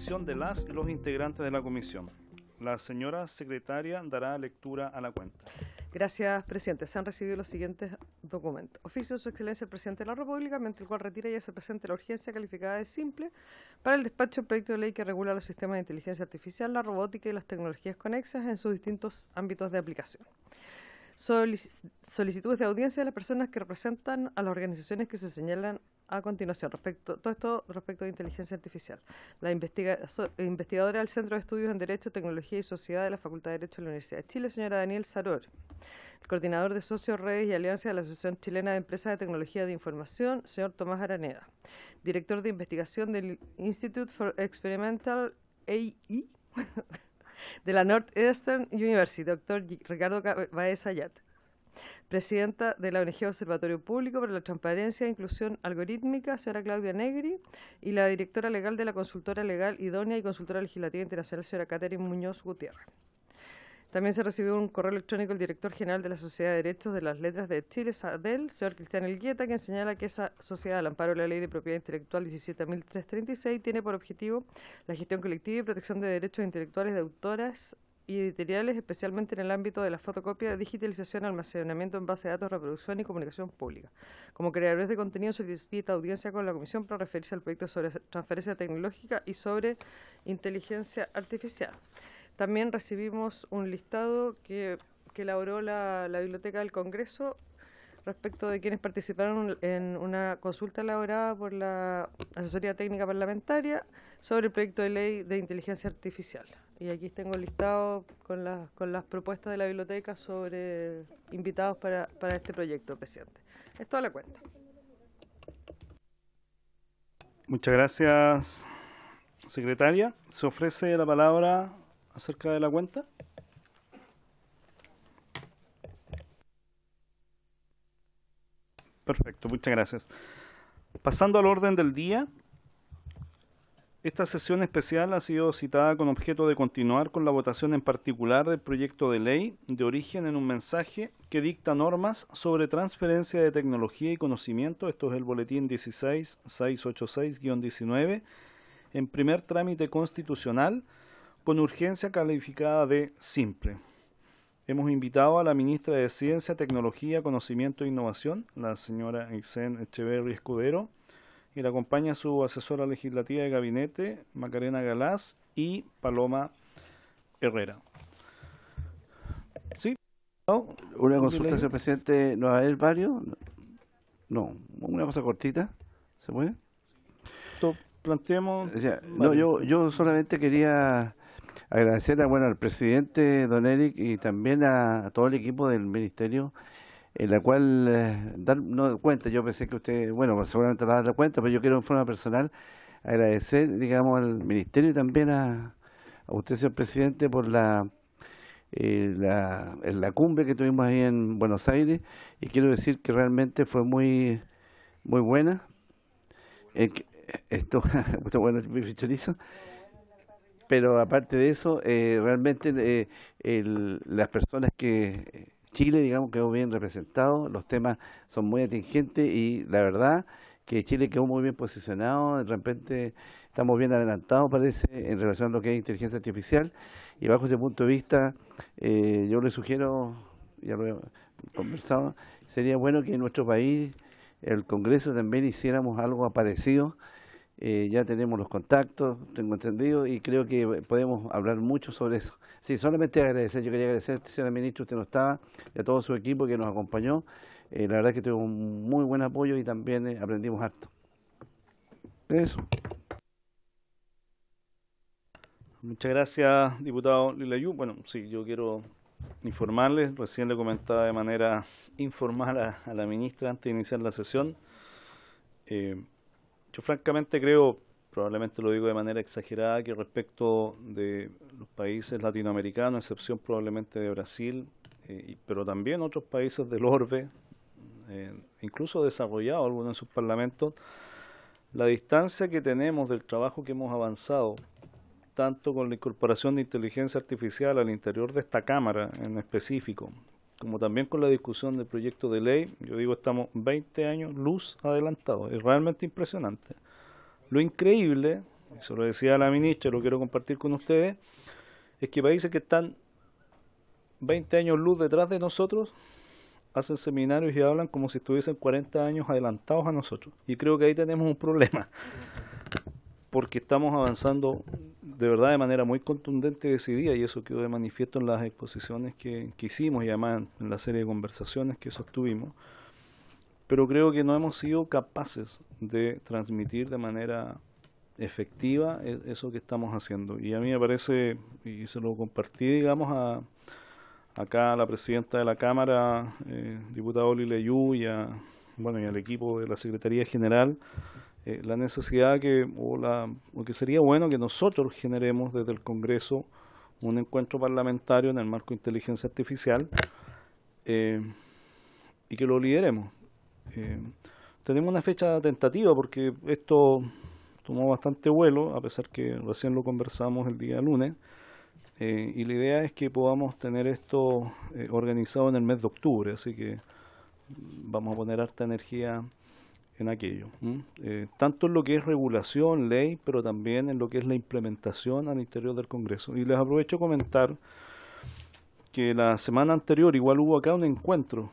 de las y los integrantes de la comisión. La señora secretaria dará lectura a la cuenta. Gracias, presidente. Se han recibido los siguientes documentos. Oficio de su excelencia el presidente de la República, mediante el cual retira y hace presente la urgencia calificada de simple para el despacho del proyecto de ley que regula los sistemas de inteligencia artificial, la robótica y las tecnologías conexas en sus distintos ámbitos de aplicación solicitudes de audiencia de las personas que representan a las organizaciones que se señalan a continuación. Respecto, todo esto respecto a inteligencia artificial. La investigadora del Centro de Estudios en Derecho, Tecnología y Sociedad de la Facultad de Derecho de la Universidad de Chile, señora Daniel Saror, el coordinador de socios, redes y alianzas de la Asociación Chilena de Empresas de Tecnología de Información, señor Tomás Araneda, director de investigación del Institute for Experimental AI. E, de la Northeastern University, doctor Ricardo Baez Ayat, presidenta de la ONG Observatorio Público para la Transparencia e Inclusión Algorítmica, señora Claudia Negri, y la directora legal de la consultora legal idónea y consultora legislativa internacional, señora Catherine Muñoz Gutiérrez. También se recibió un correo electrónico del director general de la Sociedad de Derechos de las Letras de Chile, SADEL, señor Cristian Elguieta, que señala que esa sociedad al amparo de la Ley de Propiedad Intelectual 17.336 tiene por objetivo la gestión colectiva y protección de derechos intelectuales de autoras, y editoriales, especialmente en el ámbito de la fotocopia, digitalización, almacenamiento en base de datos, reproducción y comunicación pública. Como creadores de contenido solicita audiencia con la Comisión para referirse al proyecto sobre transferencia tecnológica y sobre inteligencia artificial. También recibimos un listado que, elaboró la Biblioteca del Congreso respecto de quienes participaron en una consulta elaborada por la Asesoría Técnica Parlamentaria sobre el proyecto de ley de inteligencia artificial. Y aquí tengo listado con las, con las propuestas de la biblioteca sobre invitados para, para este proyecto, presidente. Es toda la cuenta. Muchas gracias, secretaria. ¿Se ofrece la palabra acerca de la cuenta? Perfecto, muchas gracias. Pasando al orden del día, esta sesión especial ha sido citada con objeto de continuar con la votación en particular del proyecto de ley de origen en un mensaje que dicta normas sobre transferencia de tecnología y conocimiento. Esto es el boletín 16686-19 en primer trámite constitucional con urgencia calificada de simple. Hemos invitado a la ministra de Ciencia, Tecnología, Conocimiento e Innovación, la señora Ixen Echeverry Escudero, y la acompaña su asesora legislativa de gabinete, Macarena Galás, y Paloma Herrera. ¿Sí? ¿Una consulta, señor presidente? ¿No va a haber varios? No, una cosa cortita. ¿Se puede? planteamos no, yo, yo solamente quería agradecer bueno, al presidente Don Eric y también a, todo el equipo del ministerio en la cual eh, dar, no cuenta, yo pensé que usted, bueno, seguramente va a dar cuenta, pero yo quiero en forma personal agradecer, digamos, al Ministerio y también a, usted, señor presidente, por la, eh, la, cumbre que tuvimos ahí en Buenos Aires y quiero decir que realmente fue muy, muy buena. Eh, eh, esto, bueno, fichurizo. Pero aparte de eso, realmente las personas que Chile, digamos, quedó bien representado, los temas son muy atingentes y la verdad que Chile quedó muy bien posicionado, de repente estamos bien adelantados, parece, en relación a lo que es inteligencia artificial, y bajo ese punto de vista, eh, yo le sugiero, ya lo he conversado, sería bueno que en nuestro país, el Congreso también hiciéramos algo parecido, eh, ya tenemos los contactos, tengo entendido, y creo que podemos hablar mucho sobre eso. Sí, solamente agradecer, yo quería agradecer, señora ministra, usted no estaba, y a todo su equipo que nos acompañó. Eh, la verdad que tuvo un muy buen apoyo y también eh, aprendimos harto. Eso. Muchas gracias, diputado Lilayú. Bueno, sí, yo quiero informarles, recién le comentaba de manera informal a, la ministra antes de iniciar la sesión, eh, yo francamente creo, probablemente lo digo de manera exagerada, que respecto de los países latinoamericanos, excepción probablemente de Brasil, eh, y pero también otros países del orbe, eh, incluso desarrollado algunos en sus parlamentos, la distancia que tenemos del trabajo que hemos avanzado, tanto con la incorporación de inteligencia artificial al interior de esta Cámara en específico, como también con la discusión del proyecto de ley, yo digo, estamos 20 años luz adelantados, es realmente impresionante. Lo increíble, eso lo decía la ministra, y lo quiero compartir con ustedes, es que países que están 20 años luz detrás de nosotros hacen seminarios y hablan como si estuviesen 40 años adelantados a nosotros. Y creo que ahí tenemos un problema, porque estamos avanzando de verdad de manera muy contundente decidía, y eso quedó de manifiesto en las exposiciones que, hicimos y además en la serie de conversaciones que sostuvimos, pero creo que no hemos sido capaces de transmitir de manera efectiva e, eso que estamos haciendo. Y a mí me parece, y se lo compartí, digamos, a, acá a la presidenta de la Cámara, eh, diputada Oli y, a, bueno, y al equipo de la Secretaría General, eh, la necesidad que, o la, lo que sería bueno que nosotros generemos desde el Congreso un encuentro parlamentario en el marco de inteligencia artificial eh, y que lo lideremos. Eh, tenemos una fecha tentativa porque esto tomó bastante vuelo, a pesar que recién lo conversamos el día lunes, y la idea es que podamos tener esto organizado en el mes de octubre, así que vamos a poner harta energía en aquello, eh, tanto en lo que es regulación, ley, pero también en lo que es la implementación al interior del Congreso. Y les aprovecho a comentar que la semana anterior igual hubo acá un encuentro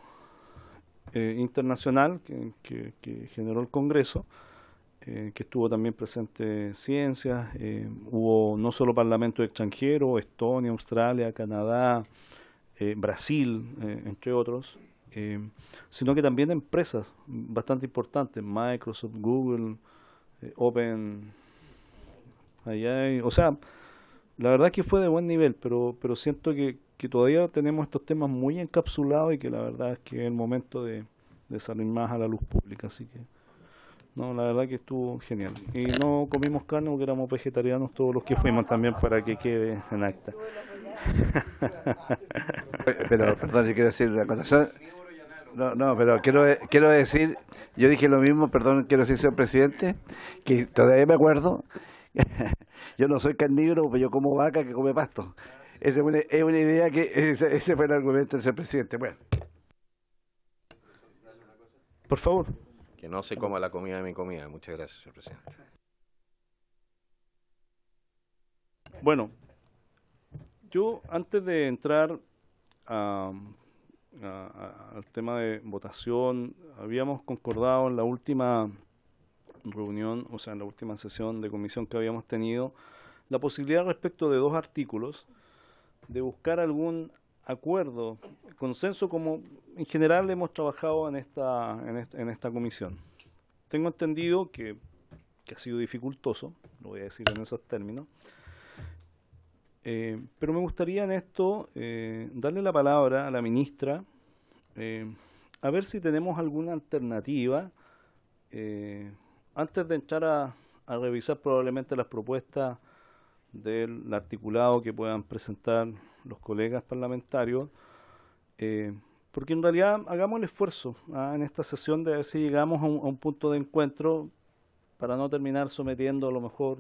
eh, internacional que, generó el Congreso, eh, que estuvo también presente ciencias, hubo no solo parlamentos extranjeros, Estonia, Australia, Canadá, Brasil, entre otros, eh, sino que también empresas bastante importantes, Microsoft, Google, eh, Open, allá o sea, la verdad que fue de buen nivel, pero, pero siento que, que todavía tenemos estos temas muy encapsulados y que la verdad es que es el momento de, salir más a la luz pública, así que... No, la verdad que estuvo genial. Y no comimos carne porque éramos vegetarianos todos los que fuimos también para que quede en acta. Pero, perdón, quiero decir cosa. No, no, pero quiero, quiero decir, yo dije lo mismo, perdón, quiero decir, señor presidente, que todavía me acuerdo, yo no soy carnívoro, pero pues yo como vaca que come pasto. Esa es una, idea que, ese, fue el argumento del señor presidente. Bueno. Por favor. Que no se coma la comida de mi comida. Muchas gracias, señor presidente. Bueno, yo antes de entrar a al tema de votación. Habíamos concordado en la última reunión, o sea, en la última sesión de comisión que habíamos tenido, la posibilidad respecto de dos artículos de buscar algún acuerdo, consenso como en general hemos trabajado en esta, en comisión. Tengo entendido que, que ha sido dificultoso, lo voy a decir en esos términos, eh, pero me gustaría en esto eh, darle la palabra a la ministra, eh, a ver si tenemos alguna alternativa, antes de entrar a, revisar probablemente las propuestas del articulado que puedan presentar los colegas parlamentarios, porque en realidad hagamos el esfuerzo ¿ah? en esta sesión de ver si llegamos a un punto de encuentro para no terminar sometiendo a lo mejor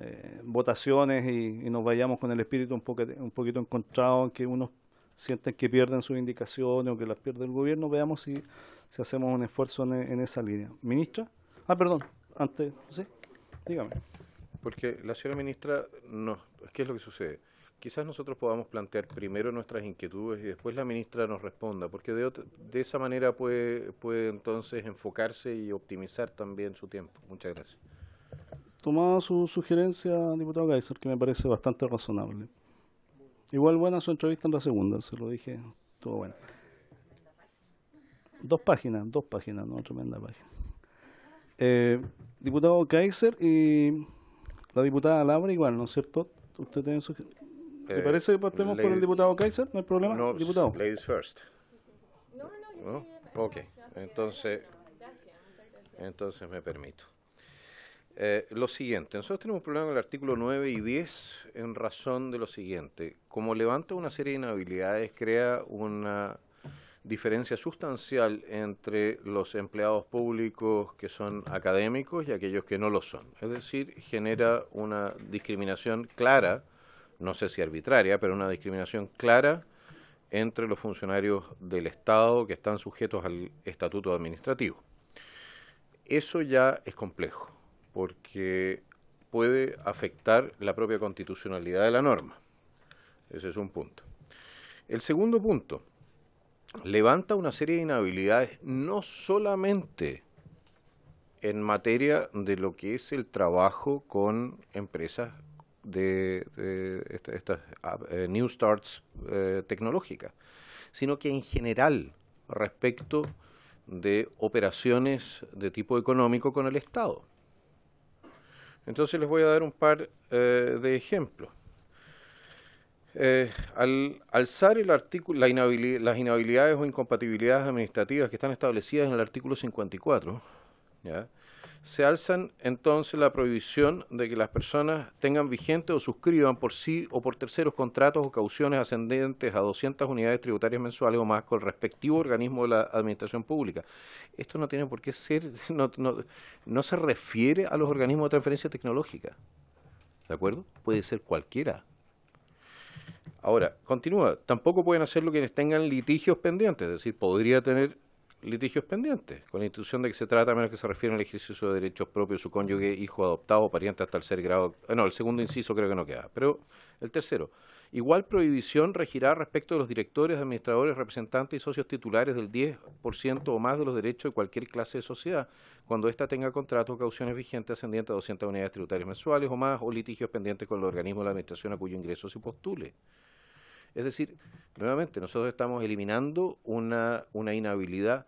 eh, votaciones y, nos vayamos con el espíritu un, poco, un poquito encontrado en que unos sienten que pierden sus indicaciones o que las pierde el gobierno, veamos si, si hacemos un esfuerzo en, esa línea. Ministra, ah, perdón, antes, sí, dígame. Porque la señora ministra, no, ¿qué es lo que sucede? Quizás nosotros podamos plantear primero nuestras inquietudes y después la ministra nos responda, porque de, de esa manera puede, puede entonces enfocarse y optimizar también su tiempo. Muchas gracias tomado su sugerencia, diputado Kaiser, que me parece bastante razonable. Igual buena su entrevista en la segunda, se lo dije, todo bueno. Dos páginas, dos páginas, no, tremenda página. Eh, diputado Kaiser y la diputada Laura, igual, ¿no es cierto? Usted tiene su... ¿Te eh, parece que partemos por el diputado Kaiser? ¿No hay problema? diputado. No, no, no. Ok, entonces, entonces me permito. Eh, lo siguiente, nosotros tenemos un problema con el artículo 9 y 10 en razón de lo siguiente. Como levanta una serie de inhabilidades, crea una diferencia sustancial entre los empleados públicos que son académicos y aquellos que no lo son. Es decir, genera una discriminación clara, no sé si arbitraria, pero una discriminación clara entre los funcionarios del Estado que están sujetos al estatuto administrativo. Eso ya es complejo porque puede afectar la propia constitucionalidad de la norma. Ese es un punto. El segundo punto, levanta una serie de inhabilidades no solamente en materia de lo que es el trabajo con empresas de, estas eh, New Starts eh, tecnológicas, sino que en general respecto de operaciones de tipo económico con el Estado. Entonces les voy a dar un par eh, de ejemplos. Eh, al alzar el artículo, las inhabilidades o incompatibilidades administrativas que están establecidas en el artículo 54, ¿ya? se alzan entonces la prohibición de que las personas tengan vigente o suscriban por sí o por terceros contratos o cauciones ascendentes a 200 unidades tributarias mensuales o más con el respectivo organismo de la administración pública. Esto no tiene por qué ser, no, no se refiere a los organismos de transferencia tecnológica. ¿De acuerdo? Puede ser cualquiera. Ahora, continúa. Tampoco pueden hacerlo quienes tengan litigios pendientes, es decir, podría tener litigios pendientes, con la institución de que se trata, a menos que se refiere al ejercicio de derechos propios, su cónyuge, hijo adoptado, pariente hasta el tercer grado. Eh, no, el segundo inciso creo que no queda, pero el tercero. Igual prohibición regirá respecto de los directores, administradores, representantes y socios titulares del 10% o más de los derechos de cualquier clase de sociedad, cuando ésta tenga contrato o cauciones vigentes ascendientes a 200 unidades tributarias mensuales o más, o litigios pendientes con el organismo de la administración a cuyo ingreso se postule. Es decir, nuevamente, nosotros estamos eliminando una, inhabilidad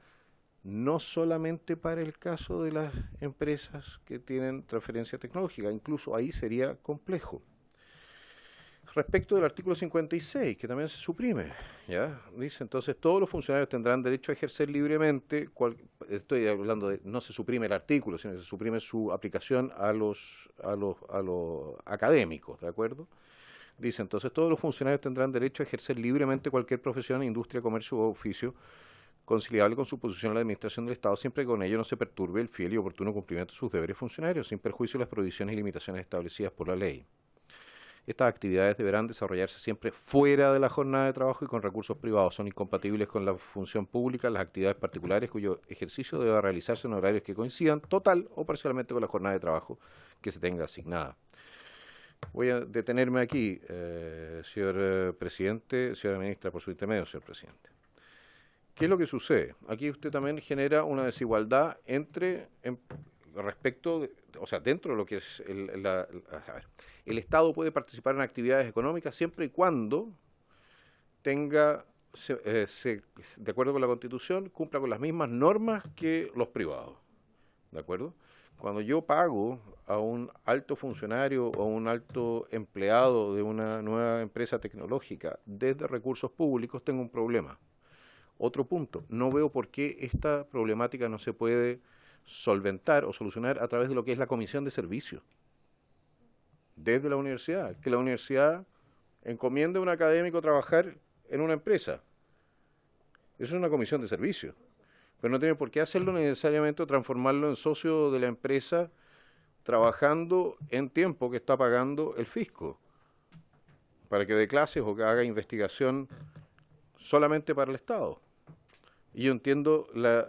no solamente para el caso de las empresas que tienen transferencia tecnológica, incluso ahí sería complejo. Respecto del artículo 56, que también se suprime, ¿ya? Dice, entonces, todos los funcionarios tendrán derecho a ejercer libremente, estoy hablando de, no se suprime el artículo, sino que se suprime su aplicación a los, a los, a los académicos, ¿de acuerdo?, Dice, entonces todos los funcionarios tendrán derecho a ejercer libremente cualquier profesión, industria, comercio o oficio conciliable con su posición en la Administración del Estado, siempre que con ello no se perturbe el fiel y oportuno cumplimiento de sus deberes funcionarios, sin perjuicio de las prohibiciones y limitaciones establecidas por la ley. Estas actividades deberán desarrollarse siempre fuera de la jornada de trabajo y con recursos privados. Son incompatibles con la función pública las actividades particulares cuyo ejercicio debe realizarse en horarios que coincidan total o parcialmente con la jornada de trabajo que se tenga asignada. Voy a detenerme aquí, eh, señor eh, presidente, señora ministra, por su intermedio, señor presidente. ¿Qué es lo que sucede? Aquí usted también genera una desigualdad entre respecto, o sea, dentro de lo que es el, la, ver, el Estado puede participar en actividades económicas siempre y cuando tenga, eh, de acuerdo con la Constitución, cumpla con las mismas normas que los privados, ¿de acuerdo? Cuando yo pago a un alto funcionario o a un alto empleado de una nueva empresa tecnológica desde recursos públicos, tengo un problema. Otro punto, no veo por qué esta problemática no se puede solventar o solucionar a través de lo que es la comisión de servicios desde la universidad, que la universidad encomiende a un académico trabajar en una empresa. Eso es una comisión de servicios pero no tiene por qué hacerlo necesariamente transformarlo en socio de la empresa trabajando en tiempo que está pagando el fisco, para que dé clases o que haga investigación solamente para el Estado. Y yo entiendo la,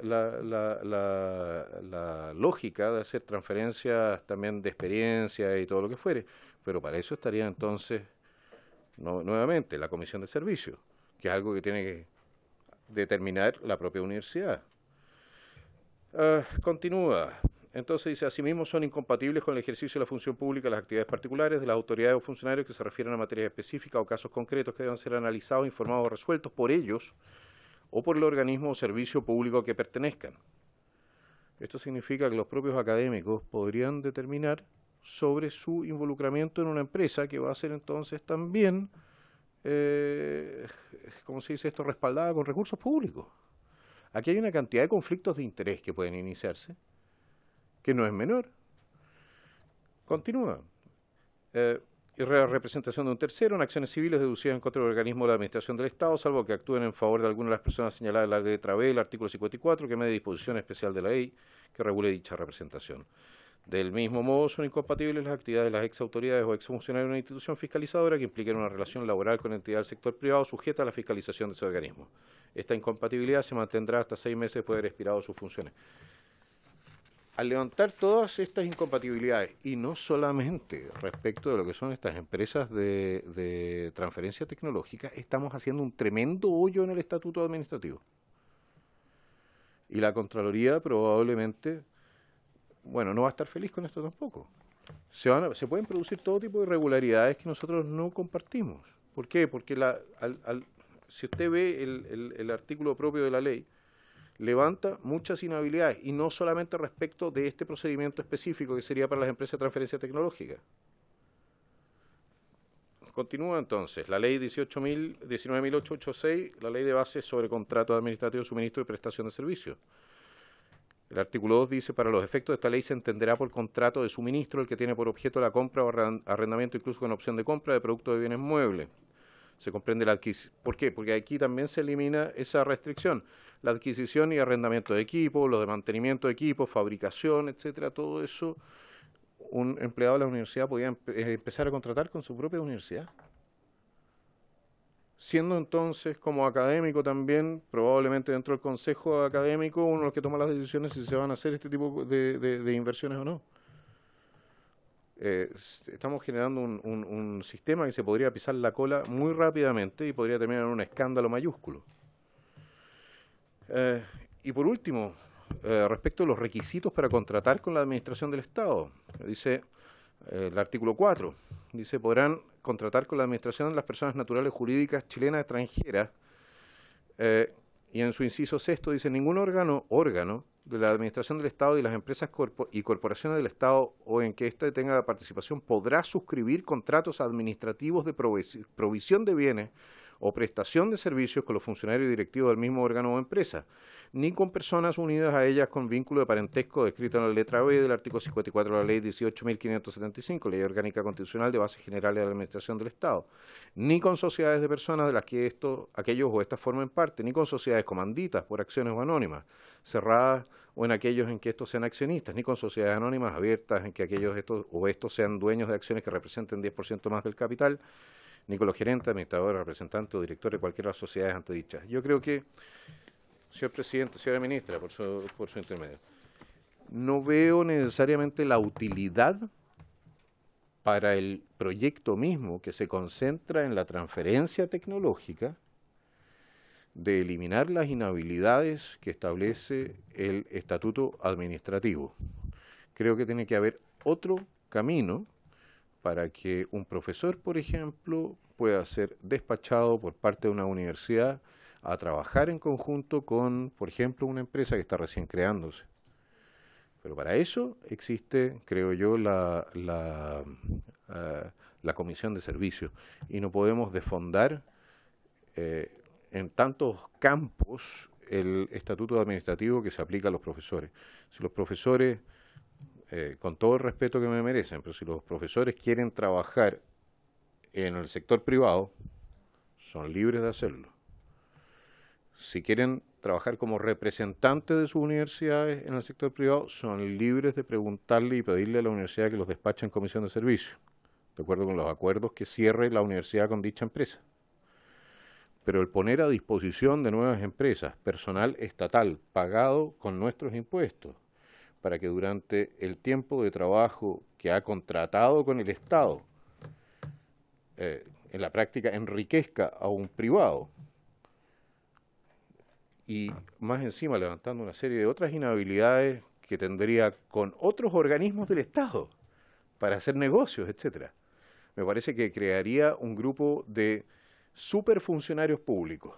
lógica de hacer transferencias también de experiencia y todo lo que fuere, pero para eso estaría entonces nuevamente la comisión de Servicios, que es algo que tiene que determinar la propia universidad. Ah, continúa. Entonces dice, asimismo son incompatibles con el ejercicio de la función pública las actividades particulares de las autoridades o funcionarios que se refieren a materias específicas o casos concretos que deben ser analizados, informados o resueltos por ellos o por el organismo o servicio público a que pertenezcan. Esto significa que los propios académicos podrían determinar sobre su involucramiento en una empresa que va a ser entonces también, eh, como se dice esto?, respaldada con recursos públicos. Aquí hay una cantidad de conflictos de interés que pueden iniciarse, que no es menor. Continúa. Eh, representación de un tercero en acciones civiles deducidas en contra del organismo de la Administración del Estado, salvo que actúen en favor de alguna de las personas señaladas en la letra B, el artículo 54, que mede disposición especial de la ley que regule dicha representación. Del mismo modo, son incompatibles las actividades de las ex autoridades o ex funcionarios de una institución fiscalizadora que impliquen una relación laboral con entidad del sector privado sujeta a la fiscalización de ese organismo. Esta incompatibilidad se mantendrá hasta seis meses después de haber expirado sus funciones. Al levantar todas estas incompatibilidades, y no solamente respecto de lo que son estas empresas de, de transferencia tecnológica, estamos haciendo un tremendo hoyo en el estatuto administrativo. Y la Contraloría probablemente bueno, no va a estar feliz con esto tampoco. Se, van se pueden producir todo tipo de irregularidades que nosotros no compartimos. ¿Por qué? Porque si usted ve el, artículo propio de la ley, levanta muchas inhabilidades y no solamente respecto de este procedimiento específico que sería para las empresas de transferencia tecnológica. Continúa entonces la ley 19.886, la ley de base sobre contrato administrativo, suministro y prestación de servicios. El artículo 2 dice, para los efectos de esta ley se entenderá por contrato de suministro el que tiene por objeto la compra o arrendamiento, incluso con opción de compra, de productos de bienes muebles. Se comprende la adquisición. ¿Por qué? Porque aquí también se elimina esa restricción. La adquisición y arrendamiento de equipos, los de mantenimiento de equipos, fabricación, etcétera, todo eso un empleado de la universidad podía eh, empezar a contratar con su propia universidad siendo entonces como académico también, probablemente dentro del consejo académico, uno de los que toma las decisiones si se van a hacer este tipo de, inversiones o no. Eh, estamos generando un, sistema que se podría pisar la cola muy rápidamente y podría terminar en un escándalo mayúsculo. Eh, y por último, eh, respecto a los requisitos para contratar con la Administración del Estado. Dice, el artículo 4. Dice, podrán contratar con la Administración las personas naturales jurídicas chilenas extranjeras. Eh, y en su inciso sexto dice, ningún órgano, órgano de la Administración del Estado y las empresas y corporaciones del Estado o en que éste tenga participación podrá suscribir contratos administrativos de provisión de bienes o prestación de servicios con los funcionarios directivos del mismo órgano o empresa, ni con personas unidas a ellas con vínculo de parentesco descrito en la letra B del artículo 54 de la Ley 18.575, Ley Orgánica Constitucional de Bases Generales de la Administración del Estado, ni con sociedades de personas de las que estos, aquellos o estas formen parte, ni con sociedades comanditas por acciones o anónimas, cerradas o en aquellos en que estos sean accionistas, ni con sociedades anónimas abiertas en que aquellos estos, o estos sean dueños de acciones que representen 10% más del capital, Nicolás Gerente, administrador, representante o director de cualquiera de las sociedades antedichas. Yo creo que, señor presidente, señora ministra, por su, por su intermedio, no veo necesariamente la utilidad para el proyecto mismo que se concentra en la transferencia tecnológica de eliminar las inhabilidades que establece el estatuto administrativo. Creo que tiene que haber otro camino para que un profesor, por ejemplo, pueda ser despachado por parte de una universidad a trabajar en conjunto con, por ejemplo, una empresa que está recién creándose. Pero para eso existe, creo yo, la, la, eh, comisión de Servicios. y no podemos desfondar eh, en tantos campos el estatuto administrativo que se aplica a los profesores. Si los profesores eh, con todo el respeto que me merecen, pero si los profesores quieren trabajar en el sector privado, son libres de hacerlo. Si quieren trabajar como representantes de sus universidades en el sector privado, son libres de preguntarle y pedirle a la universidad que los despache en comisión de servicio, de acuerdo con los acuerdos que cierre la universidad con dicha empresa. Pero el poner a disposición de nuevas empresas personal estatal pagado con nuestros impuestos para que durante el tiempo de trabajo que ha contratado con el Estado, eh, en la práctica enriquezca a un privado y más encima levantando una serie de otras inhabilidades que tendría con otros organismos del Estado para hacer negocios, etcétera. Me parece que crearía un grupo de superfuncionarios públicos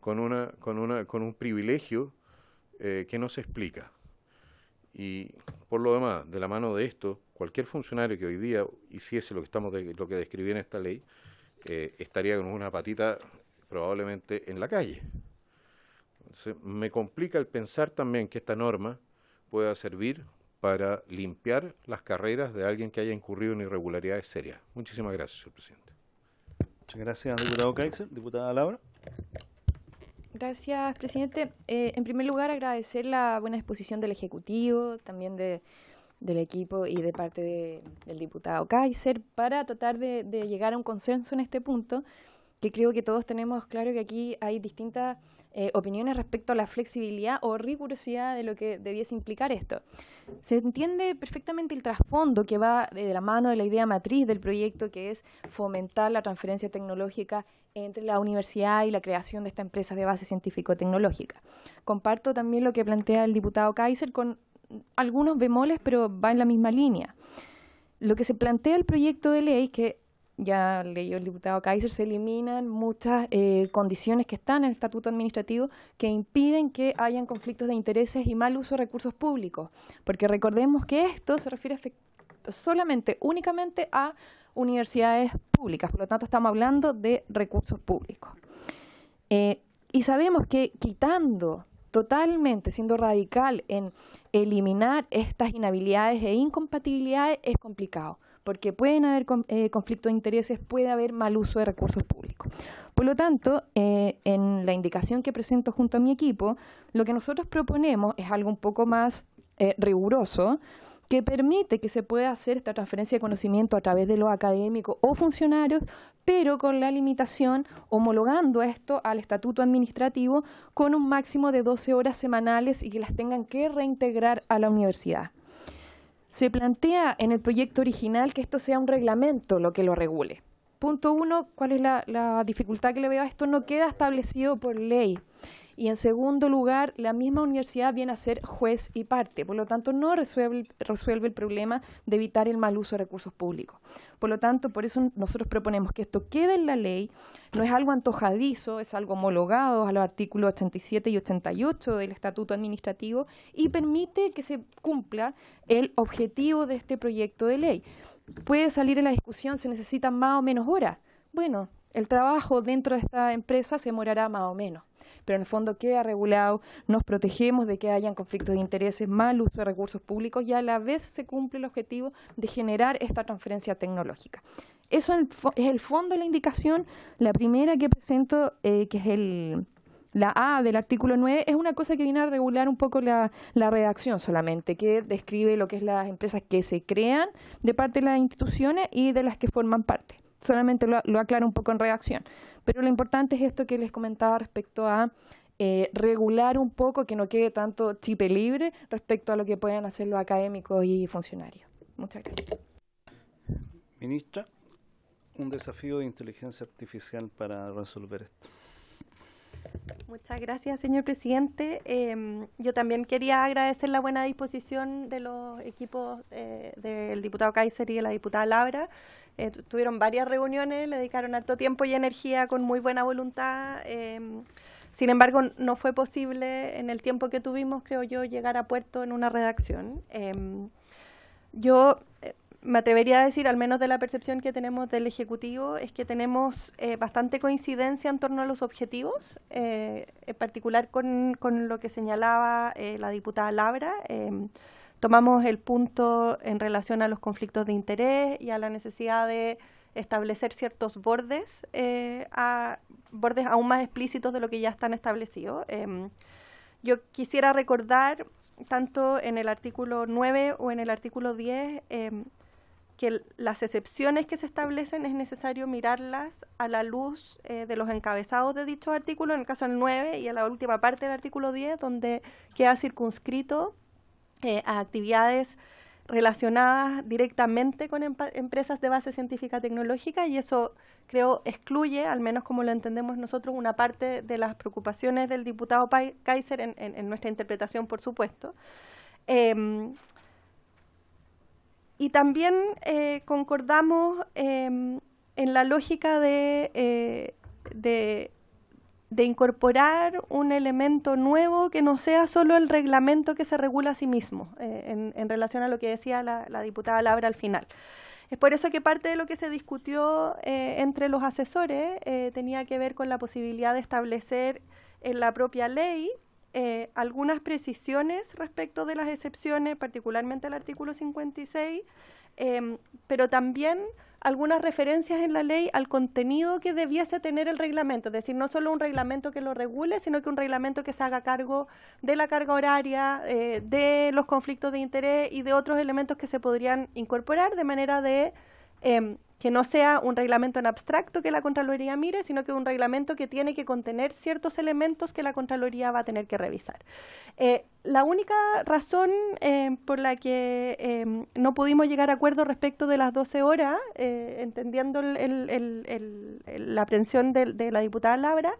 con un privilegio eh, que no se explica. Y por lo demás, de la mano de esto, cualquier funcionario que hoy día hiciese lo que, estamos lo que describí en esta ley, eh, estaría con una patita probablemente en la calle. me complica el pensar también que esta norma pueda servir para limpiar las carreras de alguien que haya incurrido en irregularidades serias. Muchísimas gracias, señor presidente. Muchas gracias, diputado Kaiser. Diputada Laura. Gracias, presidente. Eh, en primer lugar, agradecer la buena exposición del Ejecutivo, también del equipo y de parte del diputado Kaiser, para tratar de, llegar a un consenso en este punto, que creo que todos tenemos claro que aquí hay distintas eh, opiniones respecto a la flexibilidad o rigurosidad de lo que debiese implicar esto se entiende perfectamente el trasfondo que va de la mano de la idea matriz del proyecto, que es fomentar la transferencia tecnológica entre la universidad y la creación de esta empresa de base científico-tecnológica. Comparto también lo que plantea el diputado Kaiser con algunos bemoles, pero va en la misma línea. Lo que se plantea el proyecto de ley que ya leyó el diputado Kaiser, se eliminan muchas eh, condiciones que están en el estatuto administrativo que impiden que hayan conflictos de intereses y mal uso de recursos públicos, porque recordemos que esto se refiere solamente, únicamente a universidades públicas, por lo tanto estamos hablando de recursos públicos. Eh, y sabemos que quitando totalmente, siendo radical en eliminar estas inhabilidades e incompatibilidades, es complicado porque pueden haber eh, conflictos de intereses, puede haber mal uso de recursos públicos. Por lo tanto, eh, en la indicación que presento junto a mi equipo, lo que nosotros proponemos es algo un poco más eh, riguroso que permite que se pueda hacer esta transferencia de conocimiento a través de los académicos o funcionarios, pero con la limitación, homologando esto al estatuto administrativo, con un máximo de 12 horas semanales y que las tengan que reintegrar a la universidad. Se plantea en el proyecto original que esto sea un reglamento lo que lo regule. Punto uno, ¿cuál es la, dificultad que le veo a esto? No queda establecido por ley. Y en segundo lugar, la misma universidad viene a ser juez y parte, por lo tanto no resuelve, el problema de evitar el mal uso de recursos públicos. Por lo tanto, por eso nosotros proponemos que esto quede en la ley, no es algo antojadizo, es algo homologado a los artículos 87 y 88 del Estatuto Administrativo y permite que se cumpla el objetivo de este proyecto de ley. Puede salir en la discusión, se necesitan más o menos horas. Bueno, el trabajo dentro de esta empresa se morará más o menos pero en el fondo queda regulado, nos protegemos de que hayan conflictos de intereses, mal uso de recursos públicos y a la vez se cumple el objetivo de generar esta transferencia tecnológica. Eso es el fondo de la indicación. La primera que presento, eh, que es la A del artículo 9 es una cosa que viene a regular un poco la, la, redacción solamente, que describe lo que es las empresas que se crean de parte de las instituciones y de las que forman parte solamente lo, aclaro un poco en reacción. Pero lo importante es esto que les comentaba respecto a eh, regular un poco, que no quede tanto chipe libre respecto a lo que puedan hacer los académicos y funcionarios. Muchas gracias. Ministra, un desafío de inteligencia artificial para resolver esto. Muchas gracias, señor presidente. Em, yo también quería agradecer la buena disposición de los equipos eh, del diputado Kaiser y de la diputada Labra. Eh, tuvieron varias reuniones, le dedicaron harto tiempo y energía con muy buena voluntad. Em, sin embargo, no fue posible en el tiempo que tuvimos, creo yo, llegar a puerto en una redacción. Em, yo eh, me atrevería a decir, al menos de la percepción que tenemos del Ejecutivo, es que tenemos eh, bastante coincidencia en torno a los objetivos, en particular con, con, lo que señalaba la diputada Labra. Em, tomamos el punto en relación a los conflictos de interés y a la necesidad de establecer ciertos bordes, eh, bordes aún más explícitos de lo que ya están establecidos. Em, yo quisiera recordar, tanto en el artículo 9 o en el artículo 10, em, que las excepciones que se establecen es necesario mirarlas a la luz eh, de los encabezados de dicho artículo, en el caso del 9 y a la última parte del artículo 10, donde queda circunscrito eh, a actividades relacionadas directamente con empresas de base científica tecnológica y eso creo excluye, al menos como lo entendemos nosotros, una parte de las preocupaciones del diputado Kaiser en, nuestra interpretación, por supuesto. Em, y también eh, concordamos em, en la lógica de eh, de incorporar un elemento nuevo que no sea solo el reglamento que se regula a sí mismo, eh, en, relación a lo que decía la, diputada Labra al final. Es por eso que parte de lo que se discutió eh, entre los asesores eh, tenía que ver con la posibilidad de establecer en la propia ley algunas precisiones respecto de las excepciones, particularmente el artículo 56, pero también algunas referencias en la ley al contenido que debiese tener el reglamento, es decir, no solo un reglamento que lo regule, sino que un reglamento que se haga cargo de la carga horaria, eh, de los conflictos de interés y de otros elementos que se podrían incorporar de manera de em, que no sea un reglamento en abstracto que la Contraloría mire, sino que un reglamento que tiene que contener ciertos elementos que la Contraloría va a tener que revisar. Eh, la única razón eh, por la que em, no pudimos llegar a acuerdo respecto de las 12 horas, eh, entendiendo la aprehensión de la diputada Labra,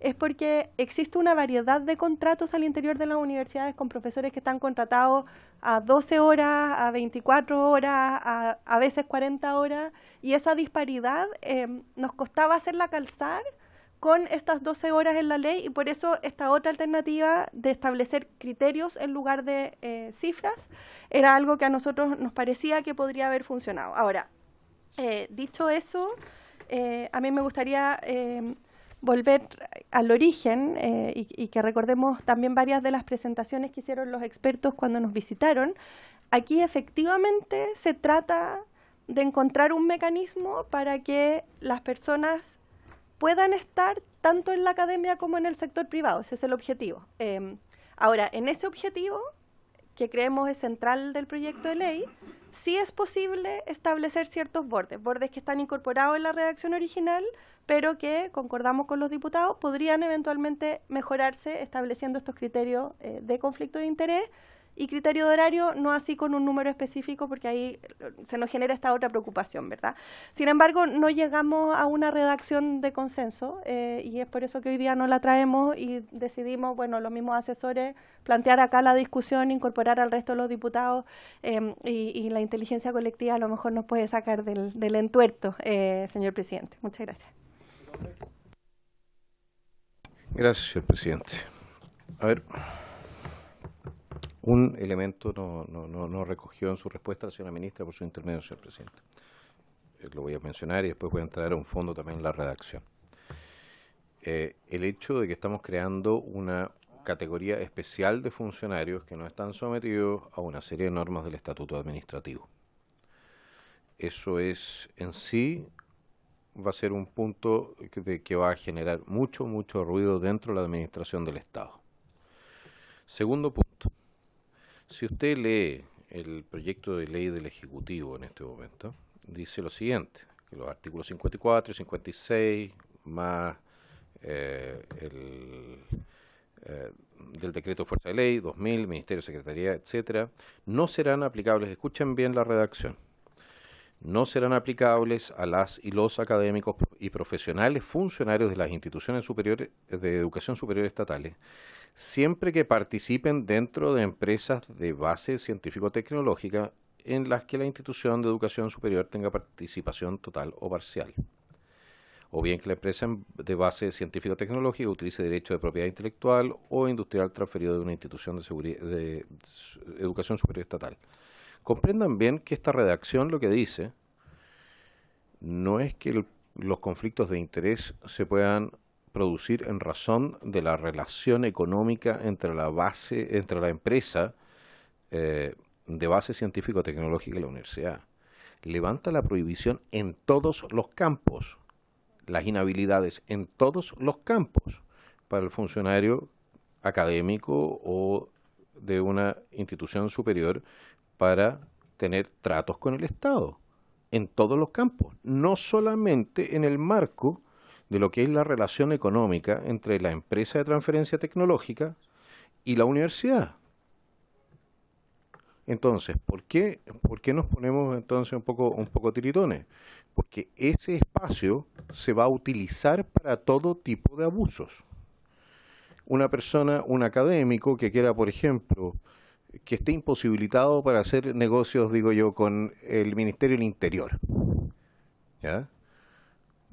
es porque existe una variedad de contratos al interior de las universidades con profesores que están contratados a 12 horas, a 24 horas, a, a veces 40 horas, y esa disparidad em, nos costaba hacerla calzar con estas 12 horas en la ley y por eso esta otra alternativa de establecer criterios en lugar de eh, cifras era algo que a nosotros nos parecía que podría haber funcionado. Ahora, eh, dicho eso, eh, a mí me gustaría em, volver al origen eh, y, que recordemos también varias de las presentaciones que hicieron los expertos cuando nos visitaron, aquí efectivamente se trata de encontrar un mecanismo para que las personas puedan estar tanto en la academia como en el sector privado. Ese es el objetivo. Em, ahora, en ese objetivo, que creemos es central del proyecto de ley, sí es posible establecer ciertos bordes, bordes que están incorporados en la redacción original, pero que, concordamos con los diputados, podrían eventualmente mejorarse estableciendo estos criterios eh, de conflicto de interés y criterio de horario, no así con un número específico, porque ahí eh, se nos genera esta otra preocupación, ¿verdad? Sin embargo, no llegamos a una redacción de consenso eh, y es por eso que hoy día no la traemos y decidimos, bueno, los mismos asesores, plantear acá la discusión, incorporar al resto de los diputados em, y, la inteligencia colectiva a lo mejor nos puede sacar del, entuerto, eh, señor presidente. Muchas gracias. Gracias, señor presidente. A ver un elemento no, recogió en su respuesta la señora ministra por su intermedio, señor presidente. Eh, lo voy a mencionar y después voy a entrar a un fondo también en la redacción. Eh, el hecho de que estamos creando una categoría especial de funcionarios que no están sometidos a una serie de normas del estatuto administrativo. Eso es en sí va a ser un punto de, que va a generar mucho, mucho ruido dentro de la administración del Estado. Segundo punto, si usted lee el proyecto de ley del Ejecutivo en este momento, dice lo siguiente, que los artículos 54 y 56 más eh, el, eh, del decreto Fuerza de Ley 2000, Ministerio, Secretaría, etcétera, no serán aplicables, escuchen bien la redacción, no serán aplicables a las y los académicos y profesionales funcionarios de las instituciones superiores de educación superior estatales siempre que participen dentro de empresas de base científico-tecnológica en las que la institución de educación superior tenga participación total o parcial. O bien que la empresa de base científico-tecnológica utilice derecho de propiedad intelectual o industrial transferido de una institución de, educación superior estatal. Comprendan bien que esta redacción lo que dice no es que los conflictos de interés se puedan producir en razón de la relación económica entre la base, entre la empresa eh, de base científico-tecnológica y la universidad. Levanta la prohibición en todos los campos, las inhabilidades en todos los campos para el funcionario académico o de una institución superior para tener tratos con el Estado en todos los campos, no solamente en el marco de lo que es la relación económica entre la empresa de transferencia tecnológica y la universidad. Entonces, ¿por qué, nos ponemos entonces un poco, un poco tiritones? Porque ese espacio se va a utilizar para todo tipo de abusos. Una persona, un académico que quiera, por ejemplo, que esté imposibilitado para hacer negocios, digo yo, con el Ministerio del Interior. ¿Ya?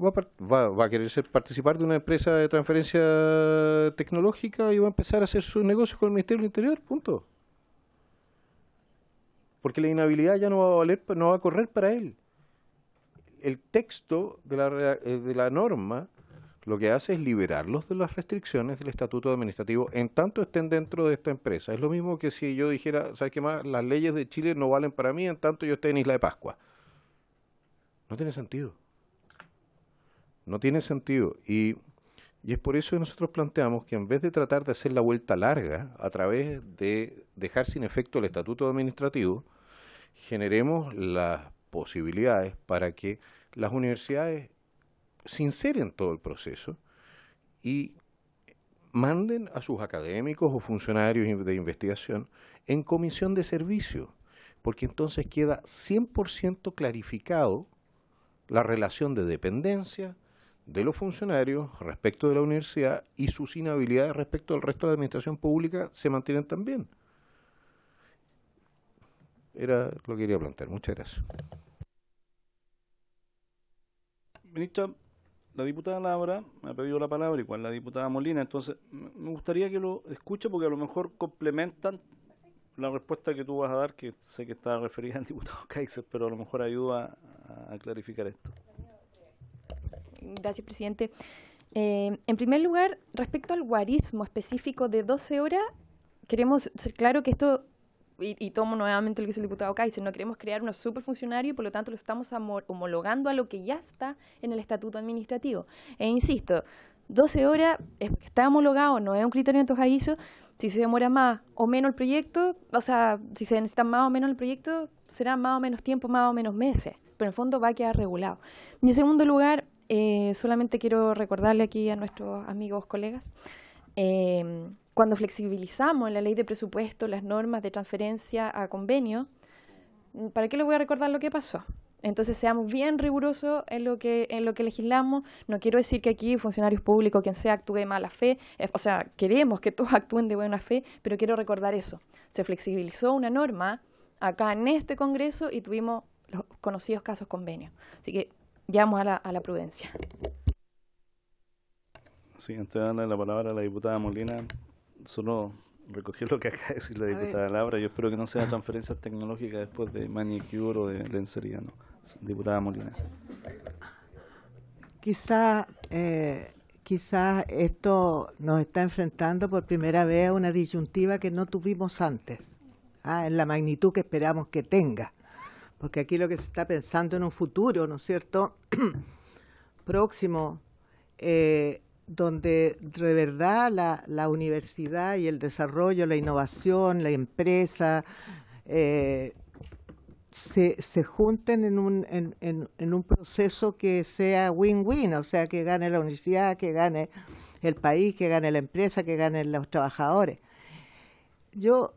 va, a querer participar de una empresa de transferencia tecnológica y va a empezar a hacer sus negocios con el Ministerio del Interior, punto. Porque la inhabilidad ya no va a valer, no va a correr para él. El texto de la, eh, de la norma lo que hace es liberarlos de las restricciones del estatuto administrativo en tanto estén dentro de esta empresa. Es lo mismo que si yo dijera, ¿sabes qué más? Las leyes de Chile no valen para mí en tanto yo esté en Isla de Pascua. No tiene sentido. No tiene sentido. Y, es por eso que nosotros planteamos que en vez de tratar de hacer la vuelta larga a través de dejar sin efecto el estatuto administrativo, generemos las posibilidades para que las universidades se inseren todo el proceso y manden a sus académicos o funcionarios de investigación en comisión de servicio, porque entonces queda 100% clarificado la relación de dependencia, de los funcionarios respecto de la universidad y sus inhabilidades respecto al resto de la administración pública se mantienen también. Era lo que quería plantear. Muchas gracias. Ministra, la diputada Laura me ha pedido la palabra, igual la diputada Molina. Entonces, me gustaría que lo escuche porque a lo mejor complementan la respuesta que tú vas a dar, que sé que está referida al diputado Kaiser, pero a lo mejor ayuda a clarificar esto. Gracias, presidente. Eh, en primer lugar, respecto al guarismo específico de 12 horas, queremos ser claro que esto, y, tomo nuevamente lo que dice el diputado Kaiser, no queremos crear unos funcionario y por lo tanto lo estamos homologando a lo que ya está en el estatuto administrativo. E insisto, 12 horas está homologado, no es un criterio de tojadizo, Si se demora más o menos el proyecto, o sea, si se necesita más o menos el proyecto, será más o menos tiempo, más o menos meses, pero en el fondo va a quedar regulado. Y en segundo lugar, eh, solamente quiero recordarle aquí a nuestros amigos, colegas, eh, cuando flexibilizamos en la ley de presupuesto, las normas de transferencia a convenio, ¿para qué les voy a recordar lo que pasó? Entonces seamos bien rigurosos en lo que en lo que legislamos. No quiero decir que aquí funcionarios públicos, quien sea, actúe de mala fe. Eh, o sea, queremos que todos actúen de buena fe, pero quiero recordar eso. Se flexibilizó una norma acá en este Congreso y tuvimos los conocidos casos convenios. Así que llamo a la, a la prudencia. Siguiente, darle la palabra a la diputada Molina. Solo recogió lo que acaba de decir la diputada Labra. Yo espero que no sean transferencias tecnológicas después de manicure o de lencería, ¿no? Diputada Molina. Quizá, eh, quizás esto nos está enfrentando por primera vez a una disyuntiva que no tuvimos antes, ¿ah? en la magnitud que esperamos que tenga porque aquí lo que se está pensando en un futuro, ¿no es cierto?, próximo, eh, donde de verdad la, universidad y el desarrollo, la innovación, la empresa, eh, se, se, junten en un, en, un proceso que sea win-win, o sea, que gane la universidad, que gane el país, que gane la empresa, que gane los trabajadores. Yo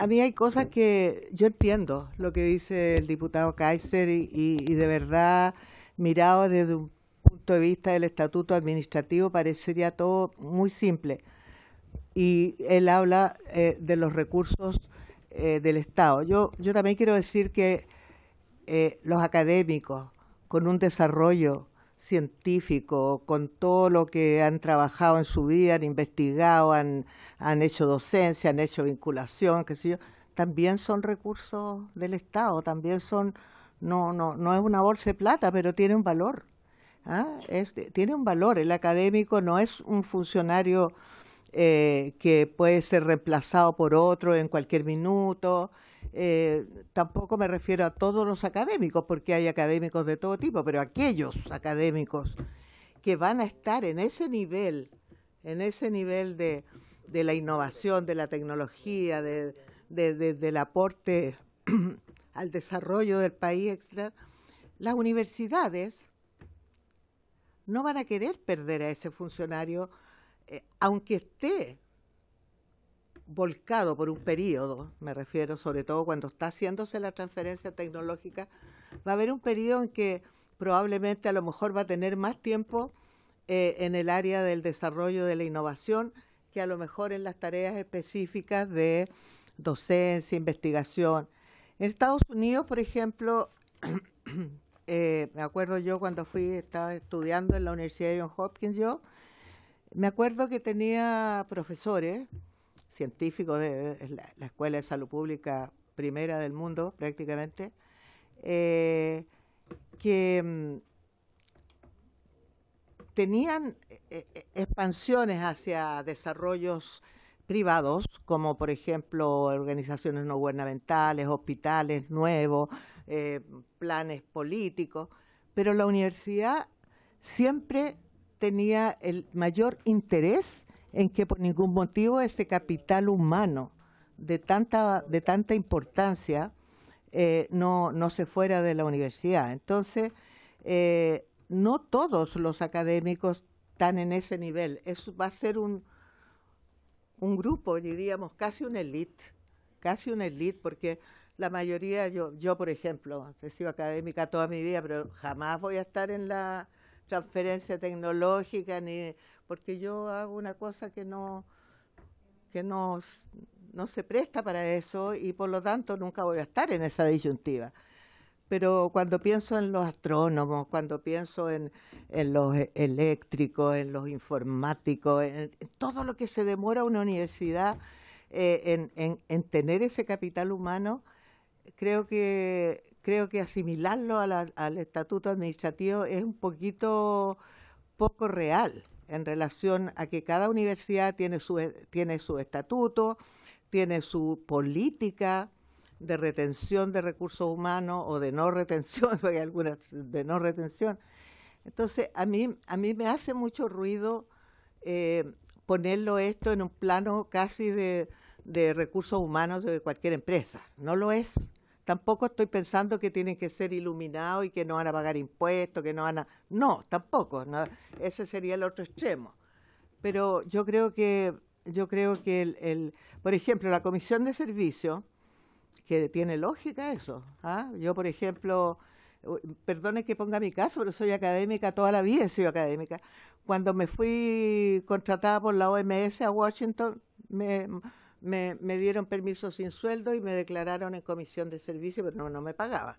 a mí hay cosas que yo entiendo lo que dice el diputado Kaiser y, de verdad mirado desde un punto de vista del estatuto administrativo parecería todo muy simple. Y él habla eh, de los recursos eh, del Estado. Yo, yo también quiero decir que eh, los académicos, con un desarrollo científico, con todo lo que han trabajado en su vida, han investigado, han, hecho docencia, han hecho vinculación, qué sé yo, también son recursos del Estado, también son, no, no, no es una bolsa de plata, pero tiene un valor. ¿ah? tiene un valor. El académico no es un funcionario eh, que puede ser reemplazado por otro en cualquier minuto. Eh, tampoco me refiero a todos los académicos, porque hay académicos de todo tipo, pero aquellos académicos que van a estar en ese nivel, en ese nivel de, la innovación, de la tecnología, del aporte al desarrollo del país, extra, las universidades no van a querer perder a ese funcionario, eh, aunque esté volcado por un periodo, me refiero sobre todo cuando está haciéndose la transferencia tecnológica, va a haber un periodo en que probablemente a lo mejor va a tener más tiempo eh, en el área del desarrollo de la innovación que a lo mejor en las tareas específicas de docencia, investigación. En Estados Unidos, por ejemplo, eh, me acuerdo yo cuando fui, estaba estudiando en la Universidad de Johns Hopkins, yo, me acuerdo que tenía profesores científico de, la, Escuela de Salud Pública primera del mundo prácticamente, eh, que mm, tenían eh, eh, expansiones hacia desarrollos privados, como por ejemplo organizaciones no gubernamentales, hospitales nuevos, planes políticos, pero la universidad siempre tenía el mayor interés en que por ningún motivo ese capital humano de tanta, de tanta importancia eh, no, no, se fuera de la universidad. Entonces, eh, no todos los académicos están en ese nivel. Eso va a ser un, un grupo, diríamos, casi una elite, casi una elite, porque la mayoría, yo, yo por ejemplo, he sido académica toda mi vida, pero jamás voy a estar en la transferencia tecnológica ni porque yo hago una cosa que no que no, se presta para eso y por lo tanto nunca voy a estar en esa disyuntiva. Pero cuando pienso en los astrónomos, cuando pienso en, los e, eléctricos, en los informáticos, en, todo lo que se demora una universidad eh, en, tener ese capital humano, creo que creo que asimilarlo al estatuto administrativo es un poquito poco real en relación a que cada universidad tiene su, eh, tiene su estatuto, tiene su política de retención de recursos humanos o de no retención, hay algunas de no retención. Entonces, a mí, a mí me hace mucho ruido eh, ponerlo esto en un plano casi de recursos humanos de cualquier empresa. No lo es. Tampoco estoy pensando que tienen que ser iluminados y que no van a pagar impuestos, que no van a... No, tampoco. ese sería el otro extremo. Pero yo creo que, yo creo que el, por ejemplo, la comisión de Servicios, que tiene lógica eso. ¿ah? Yo, por ejemplo, perdone que ponga mi caso, pero soy académica, toda la vida he sido académica. Cuando me fui contratada por la OMS a Washington, me, me, dieron permiso sin sueldo y me declararon en comisión de servicio, pero no, me pagaba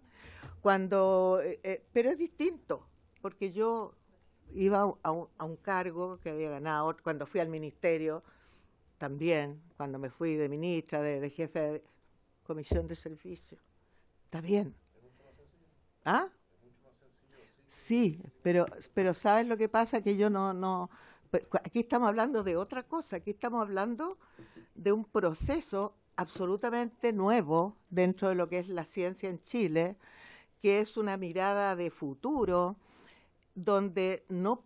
Cuando, eh, eh, pero es distinto, porque yo iba a un, cargo que había ganado cuando fui al ministerio, también, cuando me fui de ministra, de, jefe de comisión de servicio. Está bien. ¿Ah? Sí, pero, pero ¿sabes lo que pasa? Que yo no, aquí estamos hablando de otra cosa, aquí estamos hablando de un proceso absolutamente nuevo dentro de lo que es la ciencia en Chile, que es una mirada de futuro, donde no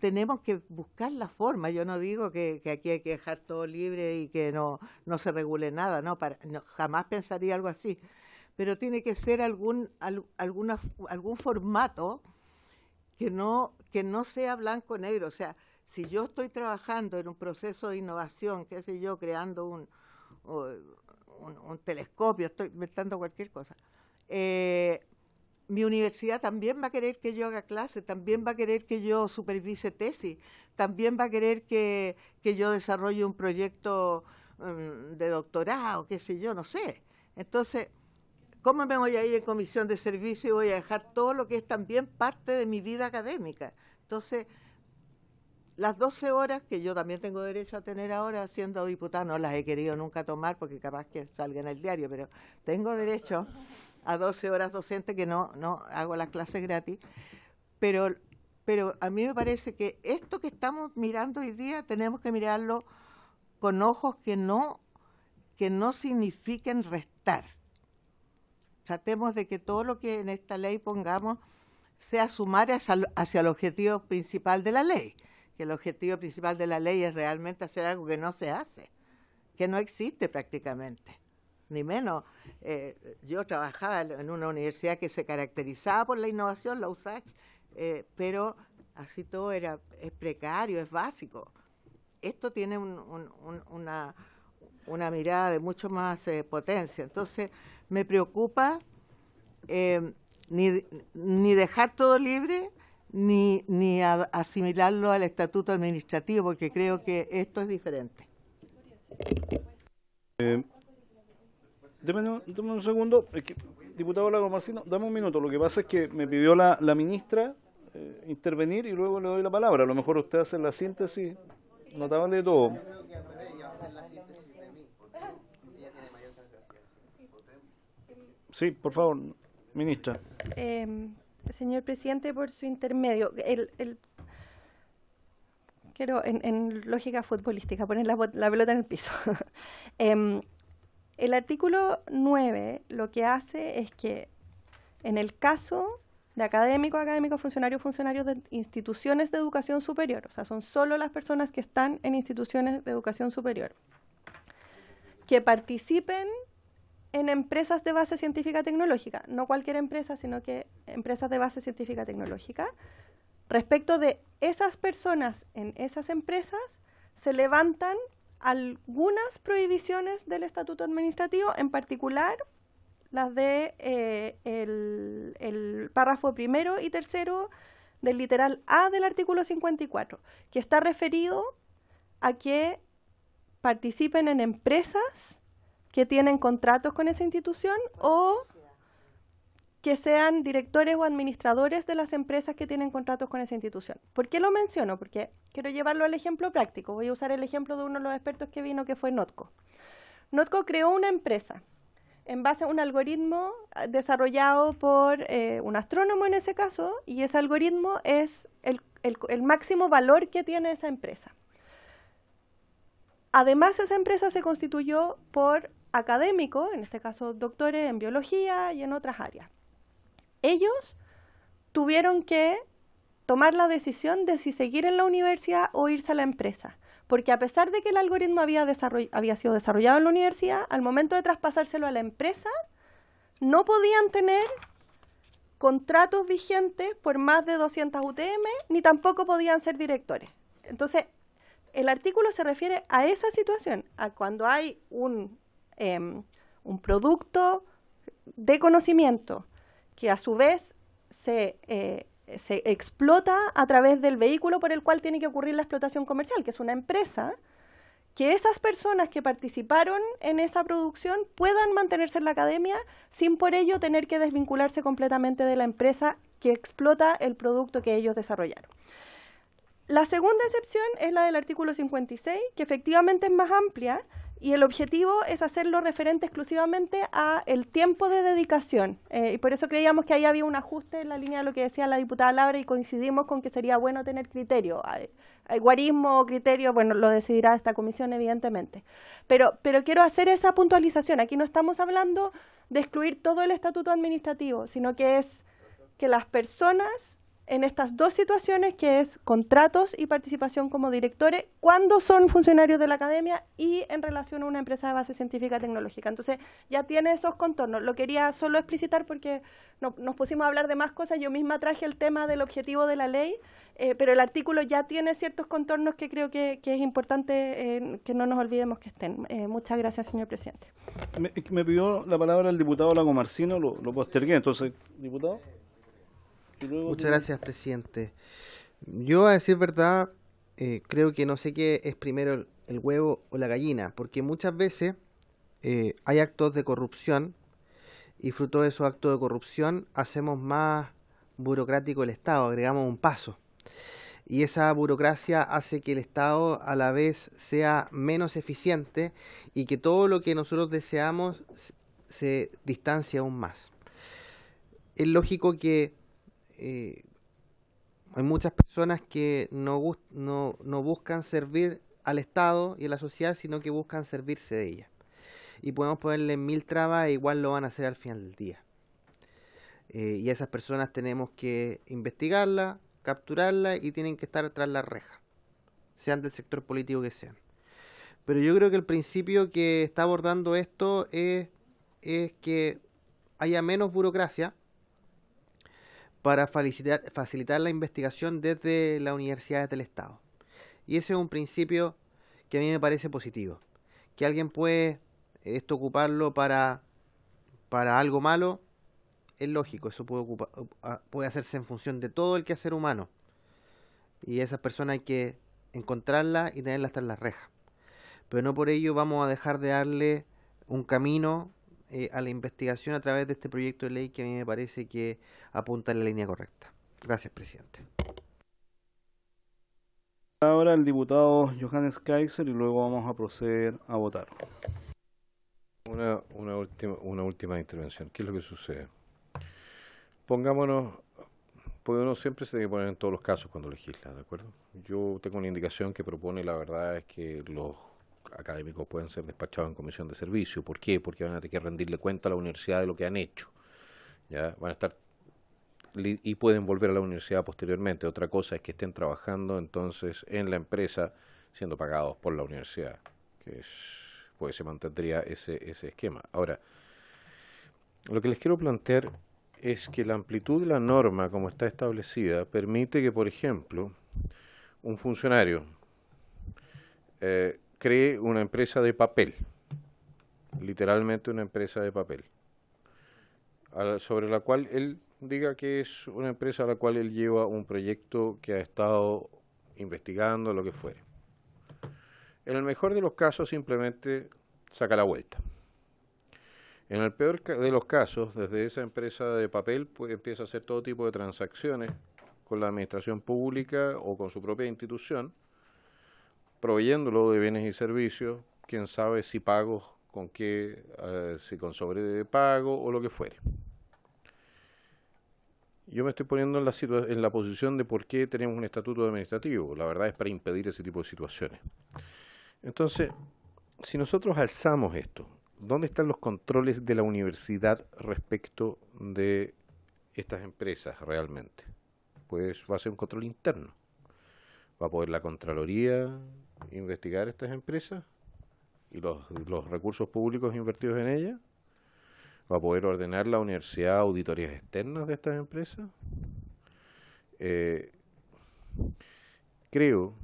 tenemos que buscar la forma. Yo no digo que, aquí hay que dejar todo libre y que no, se regule nada, no, jamás pensaría algo así. Pero tiene que ser algún, algún formato que no, que no sea blanco-negro. O sea, si yo estoy trabajando en un proceso de innovación, qué sé yo, creando un, un, telescopio, estoy inventando cualquier cosa, eh, mi universidad también va a querer que yo haga clase, también va a querer que yo supervise tesis, también va a querer que, yo desarrolle un proyecto mm, de doctorado, qué sé yo, no sé. Entonces, ¿cómo me voy a ir en comisión de servicio y voy a dejar todo lo que es también parte de mi vida académica? Entonces, las 12 horas que yo también tengo derecho a tener ahora siendo diputada, no las he querido nunca tomar porque capaz que salga en el diario, pero tengo derecho a 12 horas docente que no, no hago las clases gratis, pero, pero a mí me parece que esto que estamos mirando hoy día tenemos que mirarlo con ojos que no, que no signifiquen restar. Tratemos de que todo lo que en esta ley pongamos sea sumar hacia el objetivo principal de la ley el objetivo principal de la ley es realmente hacer algo que no se hace, que no existe prácticamente. Ni menos, eh, yo trabajaba en una universidad que se caracterizaba por la innovación, la USACH, eh, pero así todo era, es precario, es básico. Esto tiene una, mirada de mucho más eh, potencia. Entonces, me preocupa ni dejar todo libre, ni, ni a, asimilarlo al estatuto administrativo, porque creo que esto es diferente. Eh, un segundo, diputado Lago Marcino, dame un minuto. Lo que pasa es que me pidió la, ministra eh, intervenir y luego le doy la palabra. A lo mejor usted hace la síntesis notable de todo. Sí, por favor, ministra. Eh, señor presidente, por su intermedio. El, quiero, en, lógica futbolística, poner la, pelota en el piso. Em, el artículo 9 lo que hace es que en el caso de académico-académico funcionarios, funcionarios de instituciones de educación superior, o sea, son solo las personas que están en instituciones de educación superior, que participen en empresas de base científica tecnológica, no cualquier empresa, sino que empresas de base científica tecnológica. Respecto de esas personas en esas empresas, se levantan algunas prohibiciones del Estatuto Administrativo, en particular las de eh, el párrafo primero y tercero del literal A del artículo 54, que está referido a que participen en empresas que tienen contratos con esa institución o que sean directores o administradores de las empresas que tienen contratos con esa institución. ¿Por qué lo menciono? Porque quiero llevarlo al ejemplo práctico. Voy a usar el ejemplo de uno de los expertos que vino, que fue Notco. Notco creó una empresa en base a un algoritmo eh, desarrollado por eh, un astrónomo en ese caso, y ese algoritmo es el máximo valor que tiene esa empresa. Además, esa empresa se constituyó por académicos, en este caso doctores en biología y en otras áreas. Ellos tuvieron que tomar la decisión de si seguir en la universidad o irse a la empresa, porque a pesar de que el algoritmo había, había sido desarrollado en la universidad, al momento de traspasárselo a la empresa, no podían tener contratos vigentes por más de 200 UTM, ni tampoco podían ser directores. Entonces, el artículo se refiere a esa situación, a cuando hay un Em, un producto de conocimiento que a su vez eh, se, explota a través del vehículo por el cual tiene que ocurrir la explotación comercial, que es una empresa, que esas personas que participaron en esa producción puedan mantenerse en la academia sin por ello tener que desvincularse completamente de la empresa que explota el producto que ellos desarrollaron. La segunda excepción es la del artículo 56, que efectivamente es más amplia, y el objetivo es hacerlo referente exclusivamente a el tiempo de dedicación. Eh, y por eso creíamos que ahí había un ajuste en la línea de lo que decía la diputada Labra y coincidimos con que sería bueno tener criterio. Hay, criterio, bueno, lo decidirá esta comisión evidentemente. Pero, pero quiero hacer esa puntualización. Aquí no estamos hablando de excluir todo el estatuto administrativo, sino que es que las personas en estas dos situaciones, que es contratos y participación como directores, cuando son funcionarios de la academia y en relación a una empresa de base científica tecnológica. Entonces, ya tiene esos contornos. Lo quería solo explicitar porque nos pusimos a hablar de más cosas. Yo misma traje el tema del objetivo de la ley, eh, pero el artículo ya tiene ciertos contornos que creo que, es importante eh, que no nos olvidemos que estén. Eh, muchas gracias, señor presidente. Me, pidió la palabra el diputado Lago Marcino, lo postergué. Entonces, diputado. Muchas gracias, presidente. Yo, a decir verdad, eh, creo que no sé qué es primero el, huevo o la gallina, porque muchas veces eh, hay actos de corrupción y fruto de esos actos de corrupción hacemos más burocrático el Estado, agregamos un paso. Y esa burocracia hace que el Estado a la vez sea menos eficiente y que todo lo que nosotros deseamos se distancie aún más. Es lógico que eh, hay muchas personas que no, no, no buscan servir al Estado y a la sociedad, sino que buscan servirse de ella. Y podemos ponerle mil trabas e igual lo van a hacer al final del día. Eh, y a esas personas tenemos que investigarlas, capturarlas y tienen que estar tras la reja, sean del sector político que sean. Pero yo creo que el principio que está abordando esto es que haya menos burocracia, para facilitar, la investigación desde las universidades del Estado. Y ese es un principio que a mí me parece positivo. Que alguien puede esto ocuparlo para, para algo malo, es lógico, eso puede, puede hacerse en función de todo el quehacer humano. Y esas personas hay que encontrarla y tenerlas en las rejas. Pero no por ello vamos a dejar de darle un camino eh, a la investigación a través de este proyecto de ley que a mí me parece que apunta en la línea correcta. Gracias, presidente. Ahora el diputado Johannes Kaiser y luego vamos a proceder a votar. Una, una, última, una última intervención. ¿Qué es lo que sucede? Pongámonos, porque uno siempre se tiene que poner en todos los casos cuando legisla, ¿de acuerdo? Yo tengo una indicación que propone, la verdad es que los académicos pueden ser despachados en comisión de servicio. ¿Por qué? Porque van a tener que rendirle cuenta a la universidad de lo que han hecho. ¿ya? Van a estar y pueden volver a la universidad posteriormente. Otra cosa es que estén trabajando entonces en la empresa siendo pagados por la universidad, que es, pues se mantendría ese, ese esquema. Ahora, lo que les quiero plantear es que la amplitud de la norma como está establecida permite que, por ejemplo, un funcionario eh, cree una empresa de papel, literalmente una empresa de papel, sobre la cual él diga que es una empresa a la cual él lleva un proyecto que ha estado investigando, lo que fuere. En el mejor de los casos simplemente saca la vuelta. En el peor de los casos, desde esa empresa de papel pues, empieza a hacer todo tipo de transacciones con la administración pública o con su propia institución, proveyéndolo de bienes y servicios, quién sabe si pagos con qué, eh, si con de pago o lo que fuere. Yo me estoy poniendo en la, en la posición de por qué tenemos un estatuto administrativo. La verdad es para impedir ese tipo de situaciones. Entonces, si nosotros alzamos esto, ¿dónde están los controles de la universidad respecto de estas empresas realmente? Pues va a ser un control interno va a poder la Contraloría investigar estas empresas y los, recursos públicos invertidos en ellas, va a poder ordenar la universidad auditorías externas de estas empresas. Eh, creo,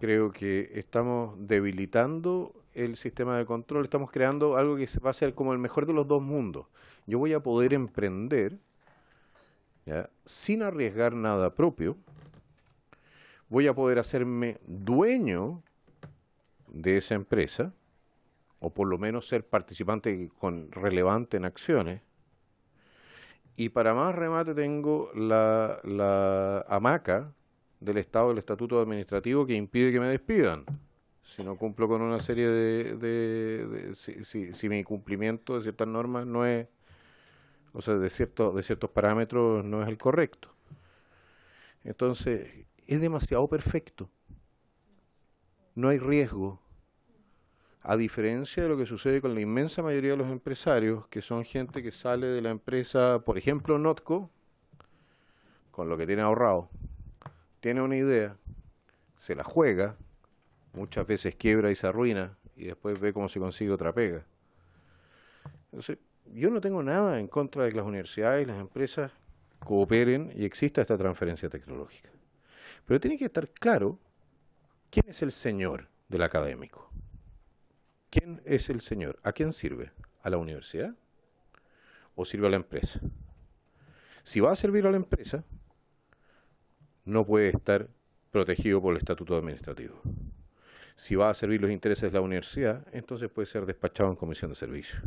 creo que estamos debilitando el sistema de control, estamos creando algo que va a ser como el mejor de los dos mundos. Yo voy a poder emprender sin arriesgar nada propio, voy a poder hacerme dueño de esa empresa, o por lo menos ser participante con, relevante en acciones. Y para más remate tengo la, hamaca del Estado del Estatuto Administrativo que impide que me despidan si no cumplo con una serie de... si, si, mi cumplimiento de ciertas normas no es... o sea, de, cierto, de ciertos parámetros no es el correcto. Entonces, es demasiado perfecto. No hay riesgo. A diferencia de lo que sucede con la inmensa mayoría de los empresarios, que son gente que sale de la empresa, por ejemplo, Notco, con lo que tiene ahorrado, tiene una idea, se la juega, muchas veces quiebra y se arruina, y después ve cómo se consigue otra pega. yo no tengo nada en contra de que las universidades y las empresas cooperen y exista esta transferencia tecnológica. Pero tiene que estar claro quién es el señor del académico. ¿Quién es el señor? ¿A quién sirve? ¿A la universidad? ¿O sirve a la empresa? Si va a servir a la empresa, no puede estar protegido por el estatuto administrativo. Si va a servir los intereses de la universidad, entonces puede ser despachado en comisión de servicio.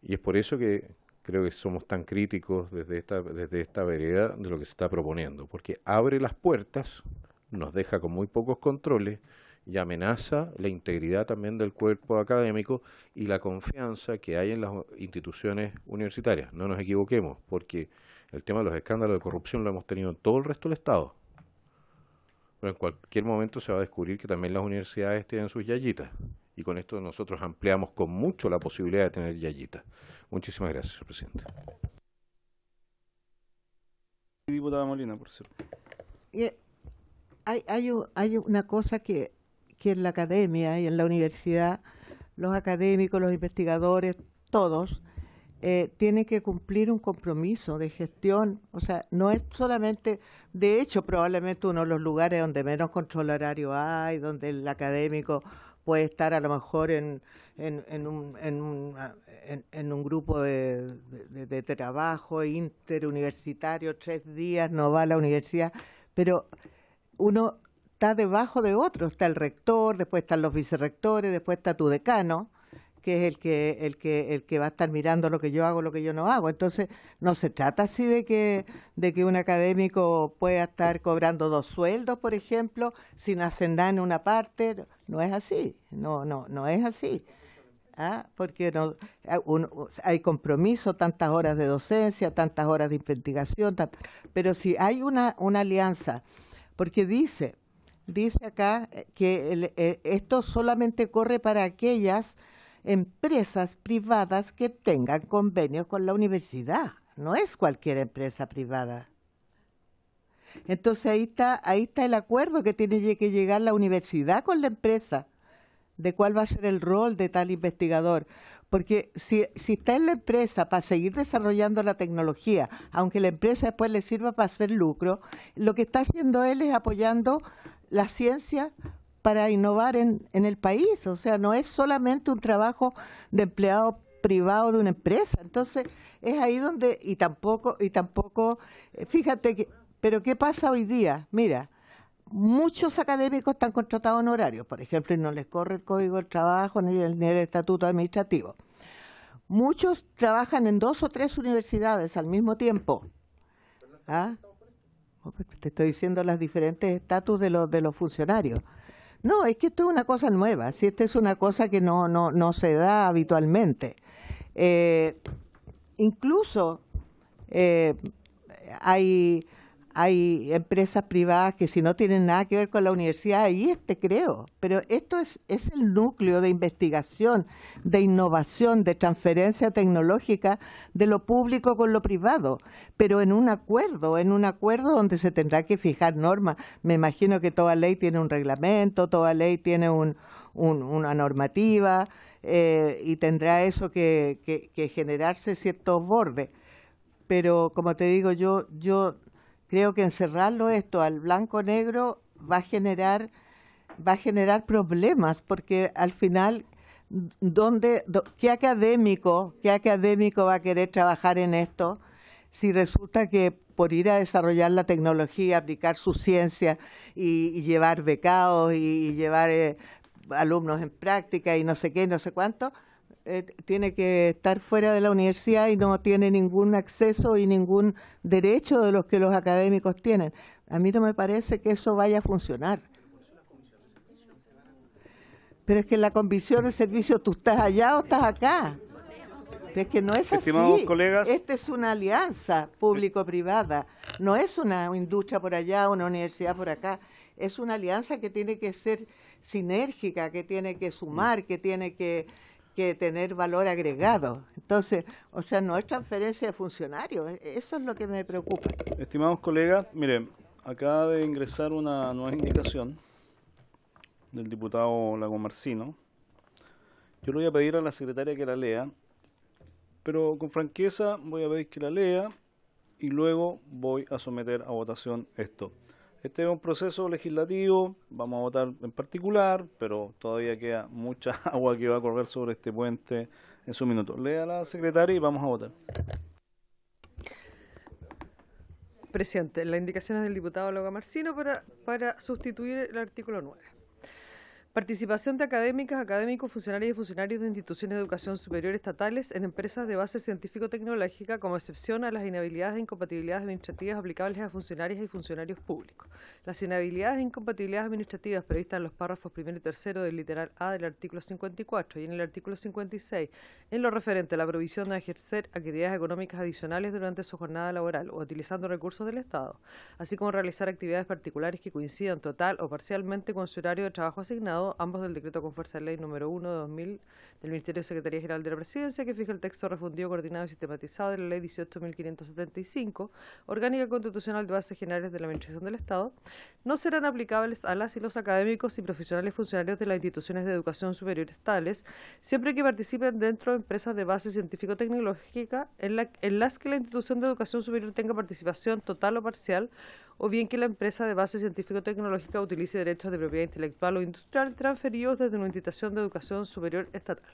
Y es por eso que creo que somos tan críticos desde esta, desde esta vereda de lo que se está proponiendo, porque abre las puertas, nos deja con muy pocos controles y amenaza la integridad también del cuerpo académico y la confianza que hay en las instituciones universitarias. No nos equivoquemos, porque el tema de los escándalos de corrupción lo hemos tenido en todo el resto del Estado. Pero en cualquier momento se va a descubrir que también las universidades tienen sus yayitas y con esto nosotros ampliamos con mucho la posibilidad de tener Yayita. Muchísimas gracias, señor presidente. Diputada Molina, por cierto. hay, una cosa que, en la academia y en la universidad, los académicos, los investigadores, todos, eh, tienen que cumplir un compromiso de gestión. O sea, no es solamente, de hecho, probablemente uno de los lugares donde menos control horario hay, donde el académico puede estar a lo mejor en, en, un, en, un, en, un ah, grupo de, de, de, trabajo interuniversitario, tres días, no va a la universidad, pero uno está debajo de otro, está el rector, después están los vicerrectores, después está tu decano, que es el que, el que, el que va a estar mirando lo que yo hago, lo que yo no hago. Entonces, no se trata así de que, de que un académico pueda estar cobrando dos sueldos, por ejemplo, sin hacer en una parte. No es así, no, no, no es así. Ah, porque ah, hay compromiso, tantas horas de docencia, tantas horas de investigación, pero si hay una, una alianza, porque dice, dice acá eh, que eh, esto solamente corre para aquellas empresas privadas que tengan convenios con la universidad. No es cualquier empresa privada. Entonces ahí está, ahí está el acuerdo que tiene que llegar la universidad con la empresa, de cuál va a ser el rol de tal investigador. Porque si está en la empresa para seguir desarrollando la tecnología, aunque la empresa después le sirva para hacer lucro, lo que está haciendo él es apoyando la ciencia para innovar en, en el país. O sea, no es solamente un trabajo de empleado privado de una empresa. Entonces, es ahí donde, y tampoco, y tampoco, eh, fíjate que, pero ¿qué pasa hoy día? Mira, muchos académicos están contratados en horario... por ejemplo, y no les corre el código del trabajo ni el, estatuto administrativo. Muchos trabajan en dos o tres universidades al mismo tiempo. ¿Ah? Oh, pues, te estoy diciendo los diferentes estatus de los, de los funcionarios. No, es que esto es una cosa nueva, si esta es una cosa que no, no, no se da habitualmente. Eh, incluso eh, hay hay empresas privadas que si no tienen nada que ver con la universidad, ahí este creo. Pero esto es, es el núcleo de investigación, de innovación, de transferencia tecnológica de lo público con lo privado, pero en un acuerdo, en un acuerdo donde se tendrá que fijar normas. Me imagino que toda ley tiene un reglamento, toda ley tiene una normativa eh, y tendrá eso que, que generarse ciertos bordes. Pero como te digo, yo, yo Creo que encerrarlo esto al blanco negro va a generar va generar problemas porque al final dónde qué académico qué académico va a querer trabajar en esto si resulta que por ir a desarrollar la tecnología aplicar su ciencia y, llevar becados y, llevar eh, alumnos en práctica y no sé qué no sé cuánto eh, tiene que estar fuera de la universidad y no tiene ningún acceso y ningún derecho de los que los académicos tienen. A mí no me parece que eso vaya a funcionar. Pero es que en la comisión de servicio tú estás allá o estás acá. Es que no es así. colegas. Esta es una alianza público-privada. No es una industria por allá, una universidad por acá. Es una alianza que tiene que ser sinérgica, que tiene que sumar, que tiene que que tener valor agregado. Entonces, o sea, no es transferencia de funcionarios, e-, eso es lo que me preocupa. Estimados colegas, miren, acaba de ingresar una nueva indicación del diputado Lagomarcino. Yo le voy a pedir a la secretaria que la lea, pero con franqueza voy a pedir que la lea y luego voy a someter a votación esto. Este es un proceso legislativo, vamos a votar en particular, pero todavía queda mucha agua que va a correr sobre este puente en su minuto. Lea la secretaria y vamos a votar. Presidente, las indicaciones del diputado Loga Marcino para, para sustituir el artículo 9. Participación de académicas, académicos, funcionarios y funcionarios de instituciones de educación superior estatales en empresas de base científico-tecnológica como excepción a las inhabilidades e incompatibilidades administrativas aplicables a funcionarios y funcionarios públicos. Las inhabilidades e incompatibilidades administrativas previstas en los párrafos primero y tercero del literal A del artículo 54 y en el artículo 56, en lo referente a la provisión de ejercer actividades económicas adicionales durante su jornada laboral o utilizando recursos del Estado, así como realizar actividades particulares que coincidan total o parcialmente con su horario de trabajo asignado ambos del decreto con fuerza de ley número 1 de 2000 del Ministerio de Secretaría General de la Presidencia, que fija el texto refundido, coordinado y sistematizado de la Ley 18.575, orgánica constitucional de bases generales de la Administración del Estado, no serán aplicables a las y los académicos y profesionales funcionarios de las instituciones de educación superior estatales siempre que participen dentro de empresas de base científico-tecnológica en las que la institución de educación superior tenga participación total o parcial o bien que la empresa de base científico-tecnológica utilice derechos de propiedad intelectual o industrial transferidos desde una institución de educación superior estatal.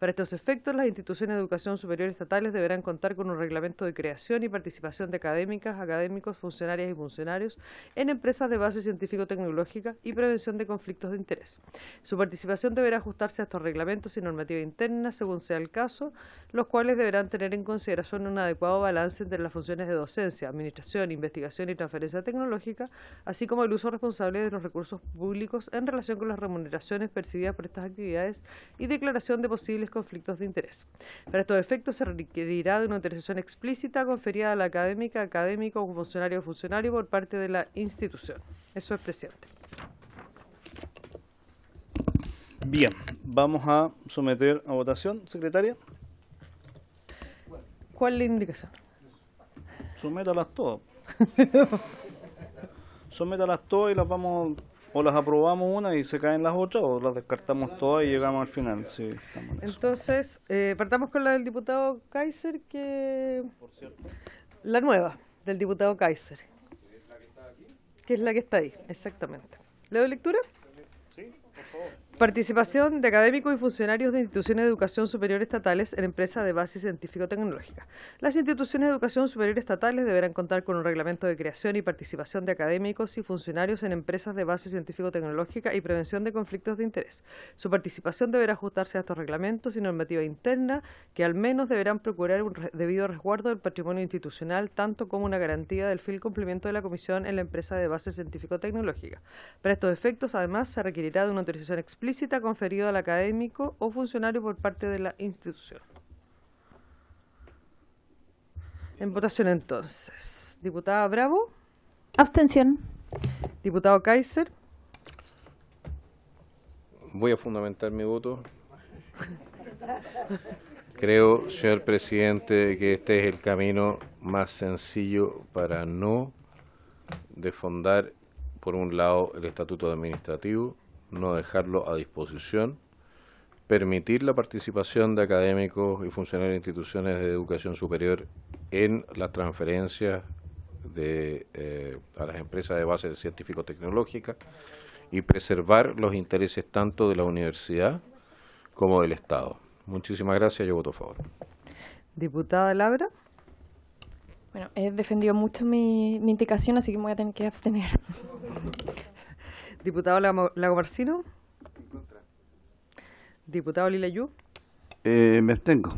Para estos efectos, las instituciones de educación superior estatales deberán contar con un reglamento de creación y participación de académicas, académicos, funcionarias y funcionarios en empresas de base científico-tecnológica y prevención de conflictos de interés. Su participación deberá ajustarse a estos reglamentos y normativa interna, según sea el caso, los cuales deberán tener en consideración un adecuado balance entre las funciones de docencia, administración, investigación y transferencia tecnológica, así como el uso responsable de los recursos públicos en relación con las remuneraciones percibidas por estas actividades y declaración de posibles conflictos de interés. Para estos efectos se requerirá de una autorización explícita conferida a la académica, académico o funcionario o funcionario por parte de la institución. Eso es presidente. Bien, vamos a someter a votación, secretaria. ¿Cuál es la indicación? Sométalas todas. sométalas todas y las vamos o las aprobamos una y se caen las otras o las descartamos todas y llegamos al final. Entonces, eh, partamos con la del diputado Kaiser, que... Por La nueva del diputado Kaiser. Que es la que está aquí. Que es la que está ahí, exactamente. ¿Le doy lectura? Sí, por favor. Participación de académicos y funcionarios de instituciones de educación superior estatales en empresas de base científico-tecnológica. Las instituciones de educación superior estatales deberán contar con un reglamento de creación y participación de académicos y funcionarios en empresas de base científico-tecnológica y prevención de conflictos de interés. Su participación deberá ajustarse a estos reglamentos y normativa interna que al menos deberán procurar un debido resguardo del patrimonio institucional, tanto como una garantía del fiel cumplimiento de la comisión en la empresa de base científico-tecnológica. Para estos efectos, además, se requerirá de una autorización explícita Conferido al académico o funcionario por parte de la institución. En votación entonces. Diputada Bravo. Abstención. Diputado Kaiser. Voy a fundamentar mi voto. Creo, señor presidente, que este es el camino más sencillo para no defondar, por un lado, el estatuto administrativo no dejarlo a disposición, permitir la participación de académicos y funcionarios de instituciones de educación superior en las transferencias de, eh, a las empresas de base científico-tecnológica y preservar los intereses tanto de la universidad como del Estado. Muchísimas gracias, yo voto a favor. Diputada Labra. Bueno, he defendido mucho mi, indicación, así que me voy a tener que abstener. Diputado Lago, En contra. Diputado Lilayú eh, me abstengo.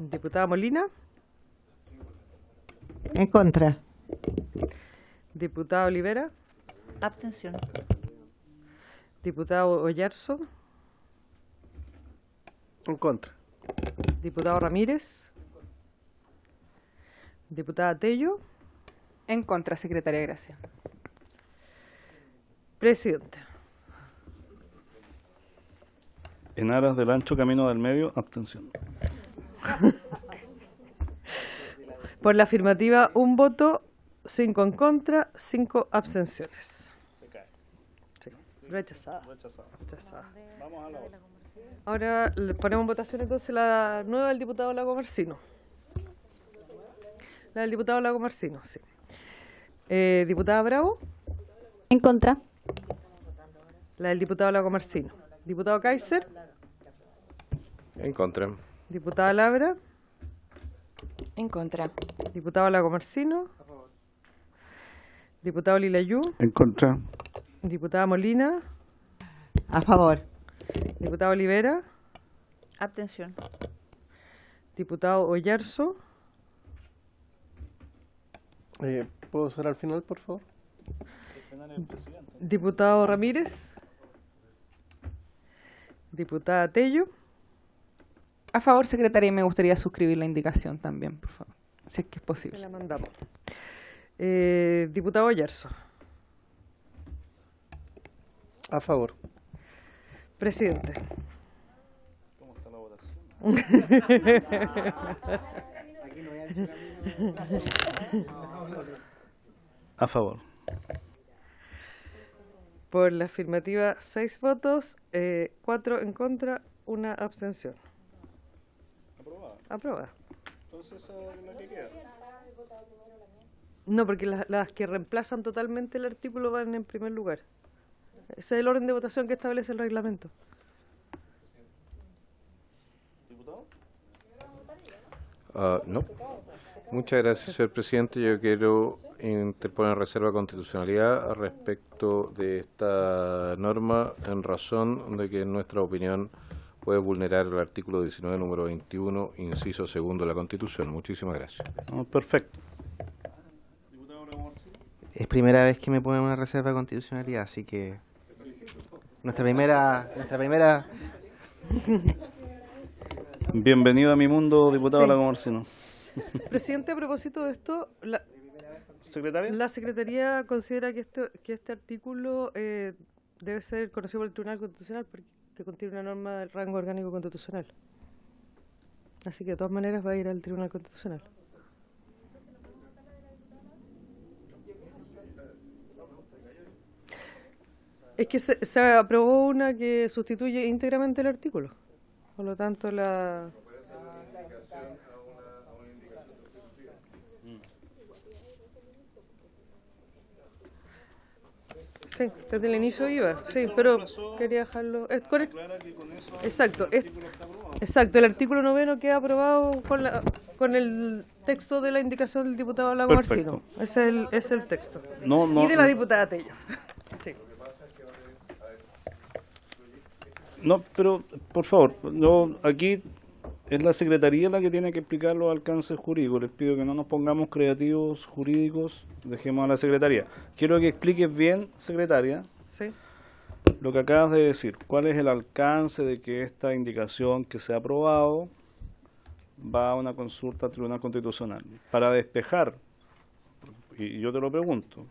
Diputada Molina. En contra. Diputado Olivera. Abstención. Diputado Ollarzo. En contra. Diputado Ramírez. Diputada Tello. En contra, secretaria, Gracia. Presidente. En aras del ancho camino del medio, abstención. Por la afirmativa, un voto, cinco en contra, cinco abstenciones. Se cae. Rechazada. Rechazada. Vamos a la Ahora ponemos votación entonces la nueva del diputado Lago Marcino. La del diputado Lago Marcino, sí. Eh, diputada Bravo. En contra. La del diputado Lago Marcino. Diputado Kaiser. En contra. Diputada Labra. En contra. Diputado Lago Marcino. Diputado Lilayú. En contra. Diputada Molina. A favor. Diputado Olivera. Abstención. Diputado Oyarzo, eh, ¿Puedo cerrar al final, por favor? Diputado Ramírez. Diputada Tello. A favor, secretaria, me gustaría suscribir la indicación también, por favor, si es que es posible. la mandamos. Eh, diputado Yerso. A favor. Presidente. ¿Cómo está la votación? A favor. Por la afirmativa, seis votos, eh, cuatro en contra, una abstención. Aprobada. Aprobada. Entonces, No, porque las, que reemplazan totalmente el artículo van en primer lugar. Ese es el orden de votación que establece el reglamento. ¿Diputado? Ah, no. Muchas gracias, señor presidente. Yo quiero interponer reserva de constitucionalidad respecto de esta norma en razón de que, en nuestra opinión, puede vulnerar el artículo 19, número 21, inciso segundo de la Constitución. Muchísimas gracias. Ah, perfecto. Es primera vez que me ponen una reserva de constitucionalidad, así que nuestra primera, nuestra primera. Bienvenido a mi mundo, diputado Lagomorcino. Presidente, a propósito de esto, la, Secretaría considera que este, que este artículo eh, debe ser conocido por el Tribunal Constitucional porque contiene una norma del rango orgánico constitucional. Así que de todas maneras va a ir al Tribunal Constitucional. Es que se aprobó una que sustituye íntegramente el artículo. Por lo tanto, la, Sí, desde el inicio iba, sí, pero quería dejarlo. Eh, ¿Es correcto? Exacto, exacto, el artículo noveno queda aprobado con, la, con el texto de la indicación del diputado Lago Perfecto. Marcino. Es el, es el texto. No, no, y de la diputada Tello. No, pero por favor, no, aquí es la Secretaría la que tiene que explicar los alcances jurídicos. Les pido que no nos pongamos creativos jurídicos, dejemos a la Secretaría. Quiero que expliques bien, Secretaria, sí. lo que acabas de decir. ¿Cuál es el alcance de que esta indicación que se ha aprobado va a una consulta al Tribunal Constitucional? Para despejar, y yo te lo pregunto,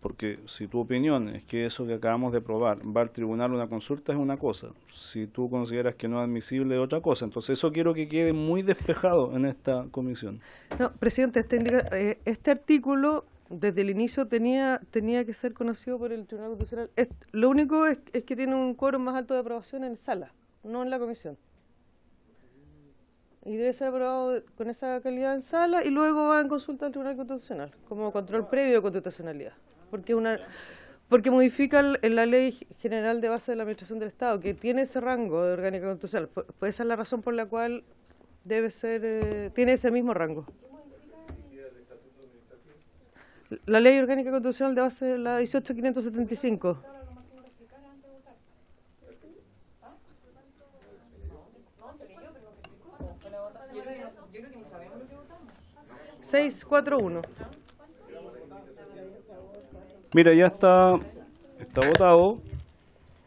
porque si tu opinión es que eso que acabamos de probar va al tribunal una consulta es una cosa. Si tú consideras que no es admisible es otra cosa. Entonces eso quiero que quede muy despejado en esta comisión. No, presidente, este, eh, este artículo desde el inicio tenía que ser conocido por el Tribunal Constitucional. lo único es, que tiene un quórum más alto de aprobación en sala, no en la comisión. Y debe ser aprobado con esa calidad en sala y luego va en consulta al Tribunal Constitucional, como control previo de constitucionalidad porque una porque modifica la ley general de base de la administración del Estado, que tiene ese rango de orgánica constitucional. ¿Puede ser la razón por la cual debe ser, eh, tiene ese mismo rango. La ley orgánica constitucional de base de la 18575. 6.4.1. Mira, ya está, está votado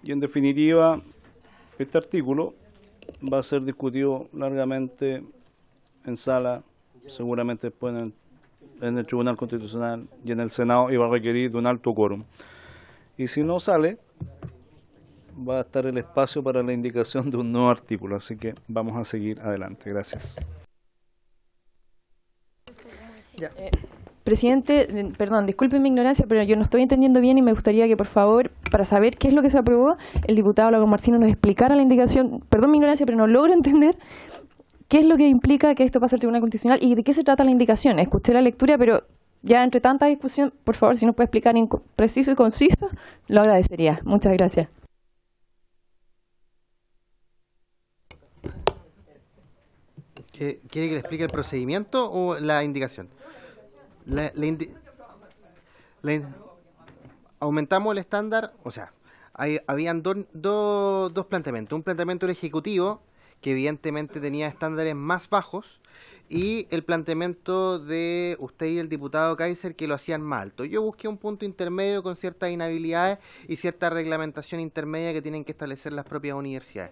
y en definitiva este artículo va a ser discutido largamente en sala, seguramente después en el, Tribunal Constitucional y en el Senado y va a requerir de un alto quórum. Y si no sale, va a estar el espacio para la indicación de un nuevo artículo, así que vamos a seguir adelante. Gracias. Eh, Presidente, eh, perdón, disculpe mi ignorancia, pero yo no estoy entendiendo bien y me gustaría que, por favor, para saber qué es lo que se aprobó, el diputado Lago Marcino nos explicara la indicación. Perdón mi ignorancia, pero no logro entender qué es lo que implica que esto pase al Tribunal Constitucional y de qué se trata la indicación. Escuché la lectura, pero ya entre tanta discusión, por favor, si nos puede explicar en preciso y conciso, lo agradecería. Muchas gracias. ¿Quiere que le explique el procedimiento o la indicación? aumentamos el estándar, o sea, hay, habían dos planteamientos. Un planteamiento del Ejecutivo, que evidentemente tenía estándares más bajos, y el planteamiento de usted y el diputado Kaiser, que lo hacían más alto. Yo busqué un punto intermedio con ciertas inhabilidades y cierta reglamentación intermedia que tienen que establecer las propias universidades.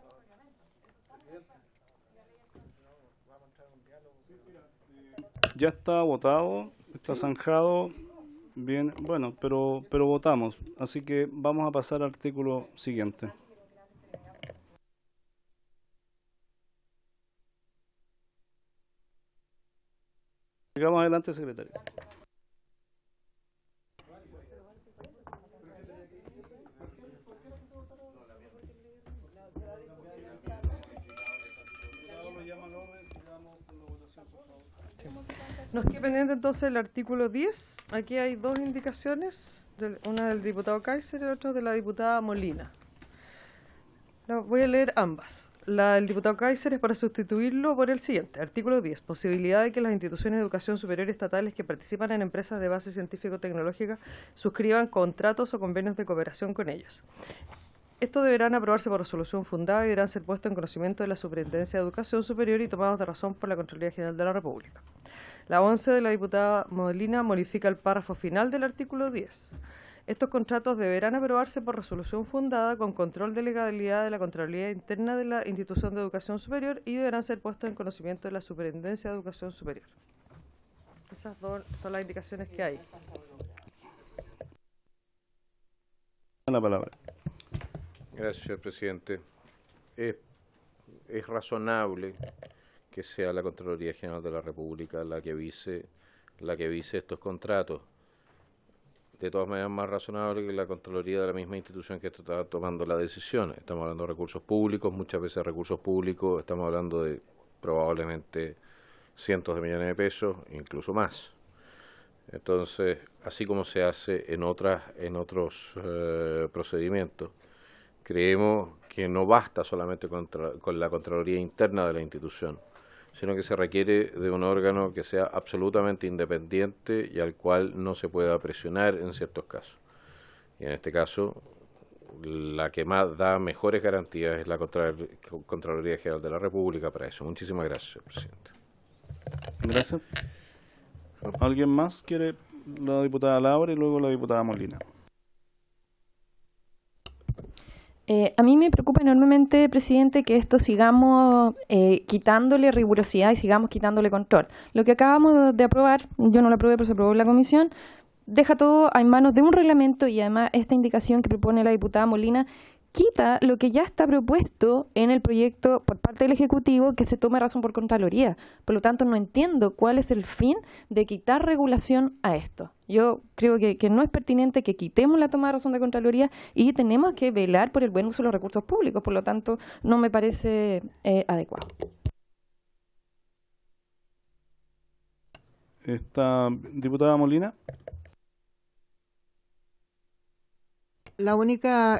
Ya está votado, está zanjado. Bien, bueno, pero, pero votamos. Así que vamos a pasar al artículo siguiente. Llegamos adelante, secretario. Nos queda pendiente entonces el artículo 10. Aquí hay dos indicaciones, una del diputado Kaiser y otra de la diputada Molina. voy a leer ambas. La del diputado Kaiser es para sustituirlo por el siguiente. Artículo 10. Posibilidad de que las instituciones de educación superior estatales que participan en empresas de base científico-tecnológica suscriban contratos o convenios de cooperación con ellos. Estos deberán aprobarse por resolución fundada y deberán ser puestos en conocimiento de la Superintendencia de Educación Superior y tomados de razón por la Contraloría General de la República. La 11 de la diputada Modelina modifica el párrafo final del artículo 10. Estos contratos deberán aprobarse por resolución fundada con control de legalidad de la Contraloría Interna de la Institución de Educación Superior y deberán ser puestos en conocimiento de la Superintendencia de Educación Superior. Esas son las indicaciones que hay. La palabra. Gracias, señor presidente. es razonable que sea la Contraloría General de la República la que vise, la que vise estos contratos. De todas maneras, más razonable que la Contraloría de la misma institución que está tomando la decisión. Estamos hablando de recursos públicos, muchas veces recursos públicos, estamos hablando de probablemente cientos de millones de pesos, incluso más. Entonces, así como se hace en, otras, en otros eh, procedimientos, creemos que no basta solamente con la Contraloría Interna de la institución sino que se requiere de un órgano que sea absolutamente independiente y al cual no se pueda presionar en ciertos casos. Y en este caso, la que más da mejores garantías es la Contraloría General de la República para eso. Muchísimas gracias, presidente. Gracias. ¿Alguien más quiere? La diputada Laura y luego la diputada Molina. Eh, a mí me preocupa enormemente, presidente, que esto sigamos eh, quitándole rigurosidad y sigamos quitándole control. Lo que acabamos de aprobar, yo no lo aprobé, pero se aprobó en la comisión, deja todo en manos de un reglamento y además esta indicación que propone la diputada Molina quita lo que ya está propuesto en el proyecto por parte del Ejecutivo que se tome razón por Contraloría. Por lo tanto, no entiendo cuál es el fin de quitar regulación a esto. Yo creo que, no es pertinente que quitemos la toma de razón de Contraloría y tenemos que velar por el buen uso de los recursos públicos. Por lo tanto, no me parece eh, adecuado. Esta diputada Molina.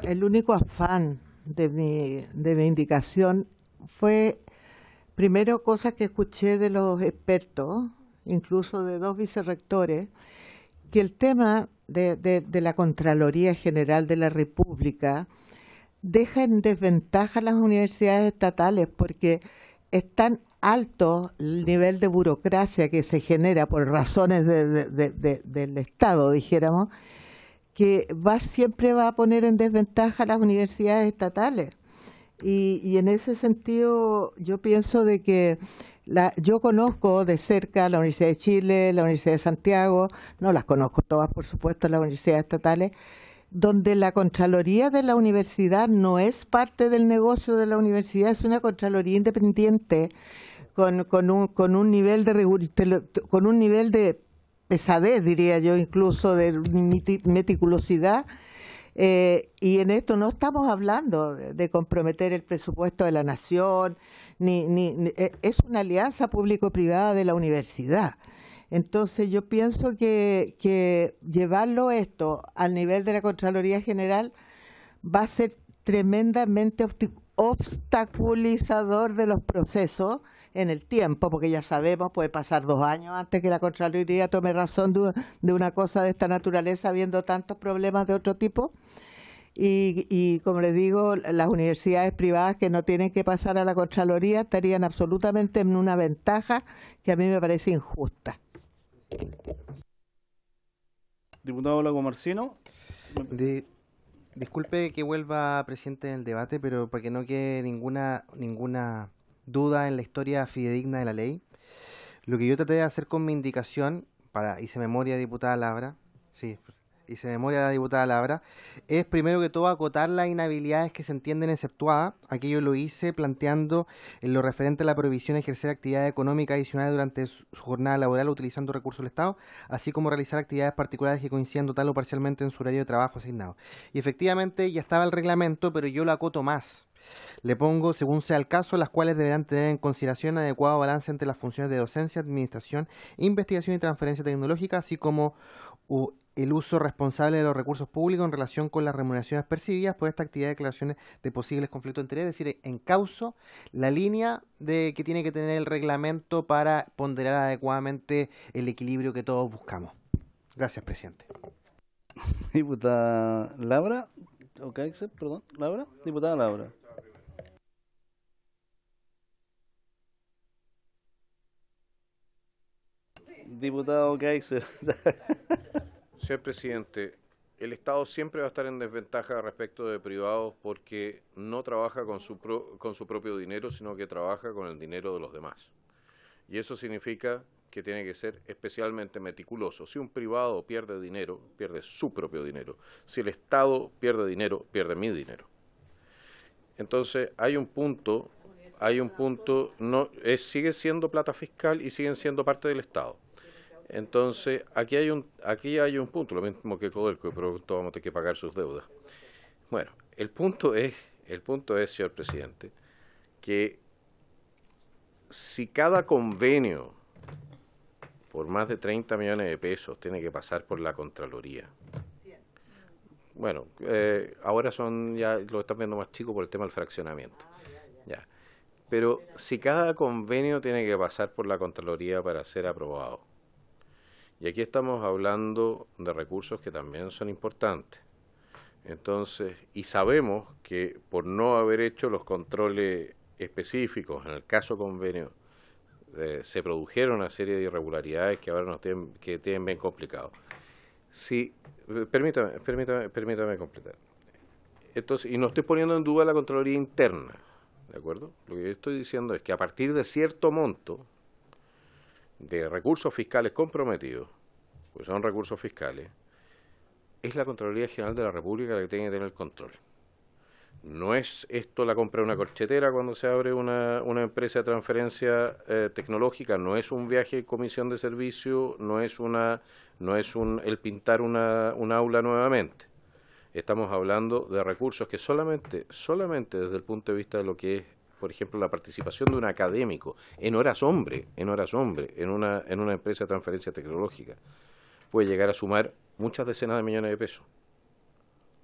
el único afán de mi, indicación fue, primero, cosas que escuché de los expertos, incluso de dos vicerrectores, que el tema de, la Contraloría General de la República deja en desventaja a las universidades estatales porque es tan alto el nivel de burocracia que se genera por razones del Estado, dijéramos, que va, siempre va a poner en desventaja a las universidades estatales. Y, y, en ese sentido yo pienso de que la, yo conozco de cerca la Universidad de Chile, la Universidad de Santiago, no las conozco todas, por supuesto, las universidades estatales, donde la Contraloría de la Universidad no es parte del negocio de la universidad, es una Contraloría independiente con, un, con un nivel de con un nivel de pesadez, diría yo, incluso de meticulosidad. Eh, y en esto no estamos hablando de comprometer el presupuesto de la nación, ni, eh, es una alianza público-privada de la universidad. Entonces yo pienso que llevarlo esto al nivel de la Contraloría General va a ser tremendamente obstaculizador de los procesos en el tiempo, porque ya sabemos, puede pasar dos años antes que la Contraloría tome razón de, una cosa de esta naturaleza, habiendo tantos problemas de otro tipo. Y, como les digo, las universidades privadas que no tienen que pasar a la Contraloría estarían absolutamente en una ventaja que a mí me parece injusta. Diputado Lago Marcino. disculpe que vuelva, presidente, en el debate, pero para que no quede ninguna, ninguna duda en la historia fidedigna de la ley. Lo que yo traté de hacer con mi indicación, para hice memoria de diputada Labra, sí, hice memoria de la diputada Labra, es primero que todo acotar las inhabilidades que se entienden exceptuadas. ...aquello lo hice planteando en lo referente a la prohibición de ejercer actividades económicas adicionales durante su jornada laboral utilizando recursos del Estado, así como realizar actividades particulares que coincidan total o parcialmente en su horario de trabajo asignado. Y efectivamente ya estaba el reglamento, pero yo lo acoto más. Le pongo, según sea el caso, las cuales deberán tener en consideración adecuado balance entre las funciones de docencia, administración, investigación y transferencia tecnológica, así como el uso responsable de los recursos públicos en relación con las remuneraciones percibidas por esta actividad de declaraciones de posibles conflictos de interés, es decir, en causa la línea de que tiene que tener el reglamento para ponderar adecuadamente el equilibrio que todos buscamos. Gracias, presidente. Diputada Laura, Ocaixe, perdón, Laura, diputada Laura. Diputado Kaiser. Señor presidente, el Estado siempre va a estar en desventaja respecto de privados porque no trabaja con su, con su propio dinero, sino que trabaja con el dinero de los demás. Y eso significa que tiene que ser especialmente meticuloso. Si un privado pierde dinero, pierde su propio dinero. Si el Estado pierde dinero, pierde mi dinero. Entonces, hay un punto, hay un punto, no, sigue siendo plata fiscal y siguen siendo parte del Estado. Entonces, aquí hay un, aquí hay un punto, lo mismo que Codelco, pero todos vamos a tener que pagar sus deudas. Bueno, el punto es, el punto es, señor presidente, que si cada convenio por más de 30 millones de pesos tiene que pasar por la Contraloría. Bueno, eh, ahora son ya lo están viendo más chico por el tema del fraccionamiento. Ah, ya. Pero si cada convenio tiene que pasar por la Contraloría para ser aprobado, y aquí estamos hablando de recursos que también son importantes. Entonces, y sabemos que por no haber hecho los controles específicos en el caso convenio eh, se produjeron una serie de irregularidades que ahora nos tienen, que tienen bien complicado. Si, eh, permítame, permítame, permítame completar. Entonces, y no estoy poniendo en duda la Contraloría Interna, ¿de acuerdo? Lo que yo estoy diciendo es que a partir de cierto monto de recursos fiscales comprometidos, pues son recursos fiscales, es la Contraloría General de la República la que tiene que tener el control no es esto la compra de una corchetera cuando se abre una, una empresa de transferencia eh, tecnológica, no es un viaje en comisión de servicio, no es, una, no es el pintar una, un aula nuevamente. Estamos hablando de recursos que solamente, solamente desde el punto de vista de lo que es, por ejemplo, la participación de un académico en horas hombre, en horas hombre, en una, en una empresa de transferencia tecnológica, puede llegar a sumar muchas decenas de millones de pesos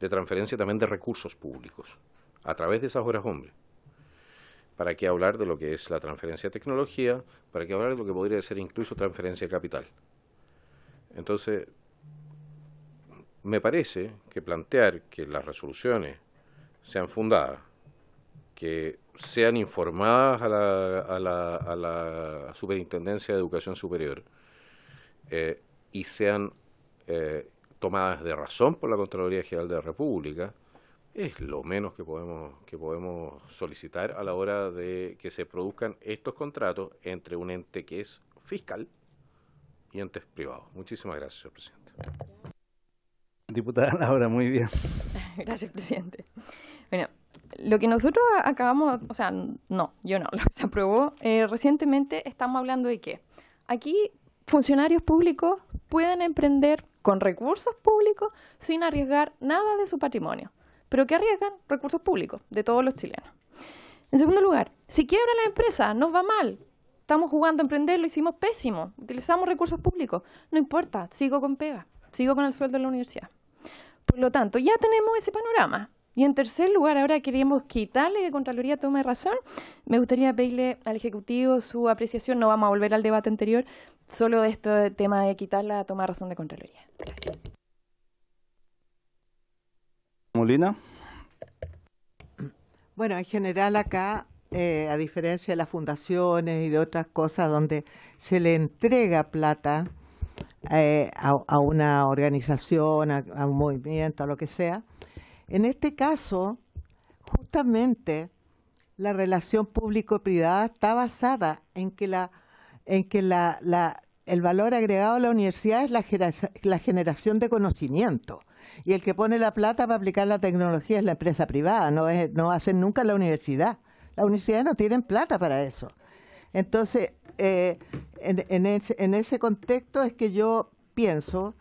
de transferencia también de recursos públicos a través de esas horas hombre. ¿Para qué hablar de lo que es la transferencia de tecnología? ¿Para qué hablar de lo que podría ser incluso transferencia de capital? Entonces, me parece que plantear que las resoluciones sean fundadas, que sean informadas a la, Superintendencia de Educación Superior eh, y sean eh, tomadas de razón por la Contraloría General de la República, es lo menos que podemos, que podemos solicitar a la hora de que se produzcan estos contratos entre un ente que es fiscal y entes privados. Muchísimas gracias, señor presidente. Diputada Laura, muy bien. Gracias, presidente. Bueno, lo que nosotros acabamos, o sea, no, yo no, lo que se aprobó eh, recientemente, estamos hablando de que aquí funcionarios públicos pueden emprender con recursos públicos sin arriesgar nada de su patrimonio. Pero que arriesgan recursos públicos de todos los chilenos. En segundo lugar, si quiebra la empresa, nos va mal. Estamos jugando a emprender, lo hicimos pésimo, utilizamos recursos públicos. No importa, sigo con pega, sigo con el sueldo de la universidad. Por lo tanto, ya tenemos ese panorama. Y en tercer lugar, ahora queríamos quitarle de Contraloría tome razón. Me gustaría pedirle al Ejecutivo su apreciación, no vamos a volver al debate anterior, solo de este tema de quitar la toma de razón de Contraloría. Gracias. Molina. Bueno, en general acá, eh, a diferencia de las fundaciones y de otras cosas donde se le entrega plata eh, a, una organización, a un movimiento, a lo que sea, en este caso, justamente la relación público-privada está basada en que, en que el valor agregado a la universidad es la, generación de conocimiento. Y el que pone la plata para aplicar la tecnología es la empresa privada, no, es, hacen nunca la universidad. Las universidades no tienen plata para eso. Entonces, eh, en, en ese contexto es que yo pienso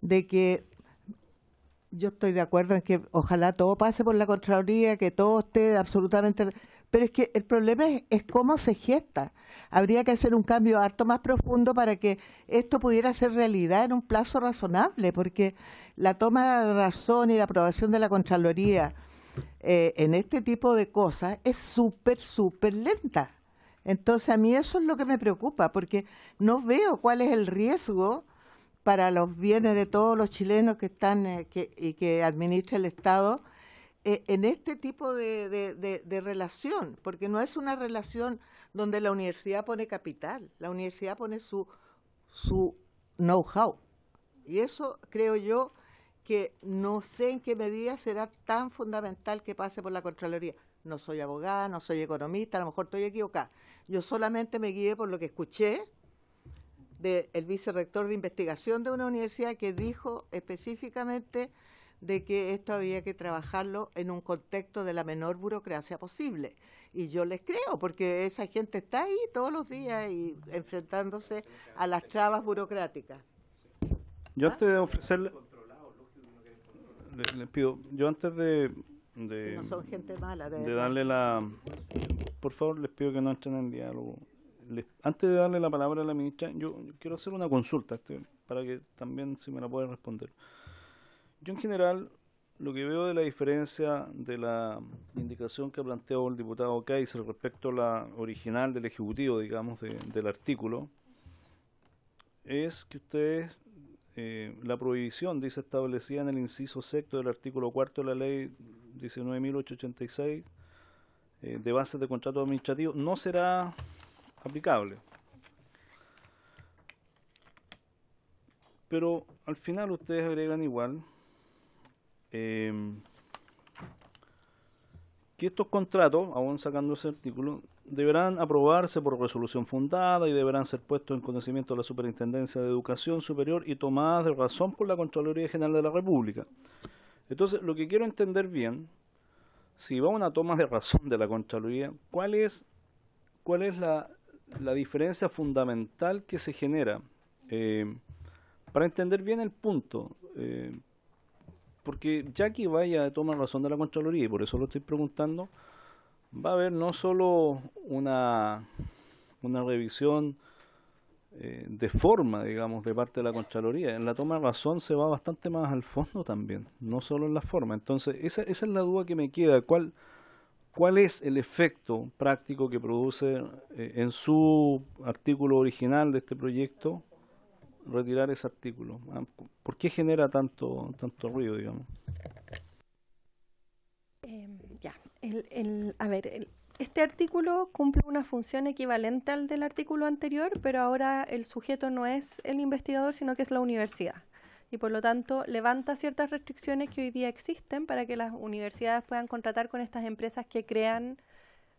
de que yo estoy de acuerdo en que ojalá todo pase por la Contraloría, que todo esté absolutamente... Pero es que el problema es, cómo se gesta. Habría que hacer un cambio harto más profundo para que esto pudiera ser realidad en un plazo razonable, porque la toma de razón y la aprobación de la Contraloría eh, en este tipo de cosas es súper, súper lenta. Entonces a mí eso es lo que me preocupa, porque no veo cuál es el riesgo para los bienes de todos los chilenos que están eh, y que administra el Estado eh, en este tipo de, relación, porque no es una relación donde la universidad pone capital, la universidad pone su, su know-how. Y eso creo yo que no sé en qué medida será tan fundamental que pase por la Contraloría. No soy abogada, no soy economista, a lo mejor estoy equivocada. Yo solamente me guié por lo que escuché, del vicerrector de investigación de una universidad que dijo específicamente de que esto había que trabajarlo en un contexto de la menor burocracia posible. Y yo les creo, porque esa gente está ahí todos los días y enfrentándose a las trabas burocráticas. Yo ¿Ah? antes de ofrecerle... Les, pido, yo antes de... no gente mala, de, de darle la... Por favor, les pido que no entren en diálogo antes de darle la palabra a la ministra, yo, quiero hacer una consulta este, para que también se me la pueda responder. Yo en general lo que veo de la diferencia de la indicación que ha planteado el diputado Kaiser respecto a la original del Ejecutivo, digamos, del artículo, es que ustedes, eh, la prohibición, dice, establecida en el inciso sexto del artículo cuarto de la ley 19.886, eh, de bases de contrato administrativo no será aplicable. Pero al final ustedes agregan igual em, que estos contratos, aún sacando ese artículo, deberán aprobarse por resolución fundada y deberán ser puestos en conocimiento de la Superintendencia de Educación Superior y tomadas de razón por la Contraloría General de la República. Entonces, lo que quiero entender bien, si va una toma de razón de la Contraloría, ¿cuál es, cuál es la, la diferencia fundamental que se genera. Eh, para entender bien el punto, eh, porque ya que vaya a tomar razón de la Contraloría, y por eso lo estoy preguntando, va a haber no solo una, una revisión eh, de forma, digamos, de parte de la Contraloría, en la toma de razón se va bastante más al fondo también, no solo en la forma. Entonces, esa, esa es la duda que me queda, ¿cuál ¿Cuál es el efecto práctico que produce eh, en su artículo original de este proyecto retirar ese artículo? Ah, ¿Por qué genera tanto, tanto ruido, digamos? Em, ya, a ver, este artículo cumple una función equivalente al del artículo anterior, pero ahora el sujeto no es el investigador, sino que es la universidad y por lo tanto levanta ciertas restricciones que hoy día existen para que las universidades puedan contratar con estas empresas que crean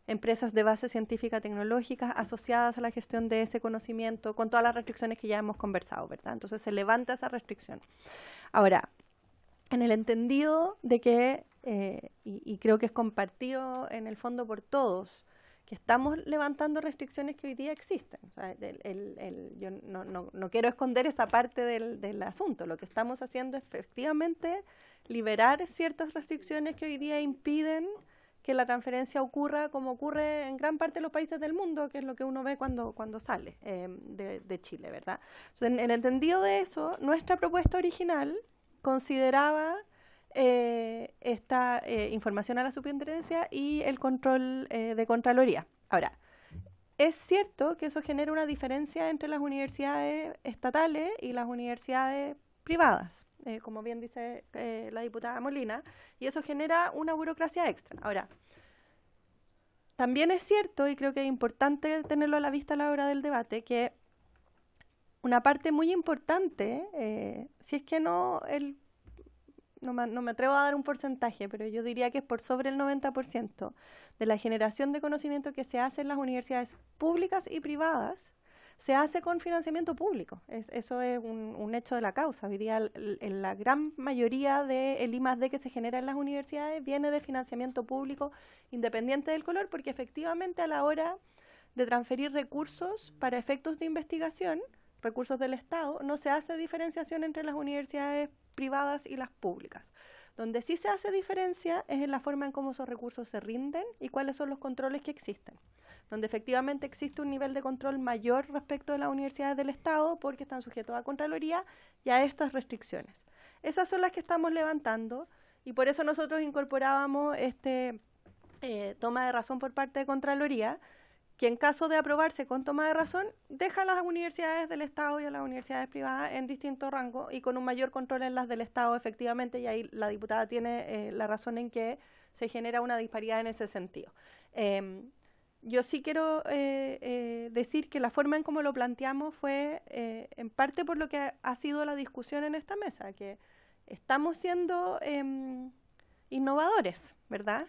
empresas de base científica tecnológica asociadas a la gestión de ese conocimiento, con todas las restricciones que ya hemos conversado, ¿verdad? Entonces se levanta esa restricción. Ahora, en el entendido de que, eh, y creo que es compartido en el fondo por todos, que estamos levantando restricciones que hoy día existen. yo no, no, no, quiero esconder esa parte del, del asunto. Lo que estamos haciendo es efectivamente liberar ciertas restricciones que hoy día impiden que la transferencia ocurra como ocurre en gran parte de los países del mundo, que es lo que uno ve cuando, cuando sale eh, de, de, Chile, ¿verdad? en el entendido de eso, nuestra propuesta original consideraba eh, esta eh, información a la superintendencia y el control eh, de Contraloría. Ahora, es cierto que eso genera una diferencia entre las universidades estatales y las universidades privadas, como bien dice la diputada Molina, y eso genera una burocracia extra. Ahora, también es cierto, y creo que es importante tenerlo a la vista a la hora del debate, que una parte muy importante, si es que no el no me, atrevo a dar un porcentaje, pero yo diría que es por sobre el 90% de la generación de conocimiento que se hace en las universidades públicas y privadas se hace con financiamiento público. eso es un, hecho de la causa. Hoy día la gran mayoría de el I que se genera en las universidades viene de financiamiento público independiente del color, porque efectivamente a la hora de transferir recursos para efectos de investigación, recursos del Estado, no se hace diferenciación entre las universidades privadas y las públicas. Donde sí se hace diferencia es en la forma en cómo esos recursos se rinden y cuáles son los controles que existen. Donde efectivamente existe un nivel de control mayor respecto de las universidades del Estado porque están sujetos a Contraloría y a estas restricciones. Esas son las que estamos levantando y por eso nosotros incorporábamos este eh, toma de razón por parte de Contraloría que en caso de aprobarse con toma de razón, deja a las universidades del Estado y a las universidades privadas en distinto rango y con un mayor control en las del Estado, efectivamente, y ahí la diputada tiene eh, la razón en que se genera una disparidad en ese sentido. Em, yo sí quiero eh, eh, decir que la forma en cómo lo planteamos fue en parte por lo que ha sido la discusión en esta mesa, que estamos siendo em, innovadores, ¿verdad?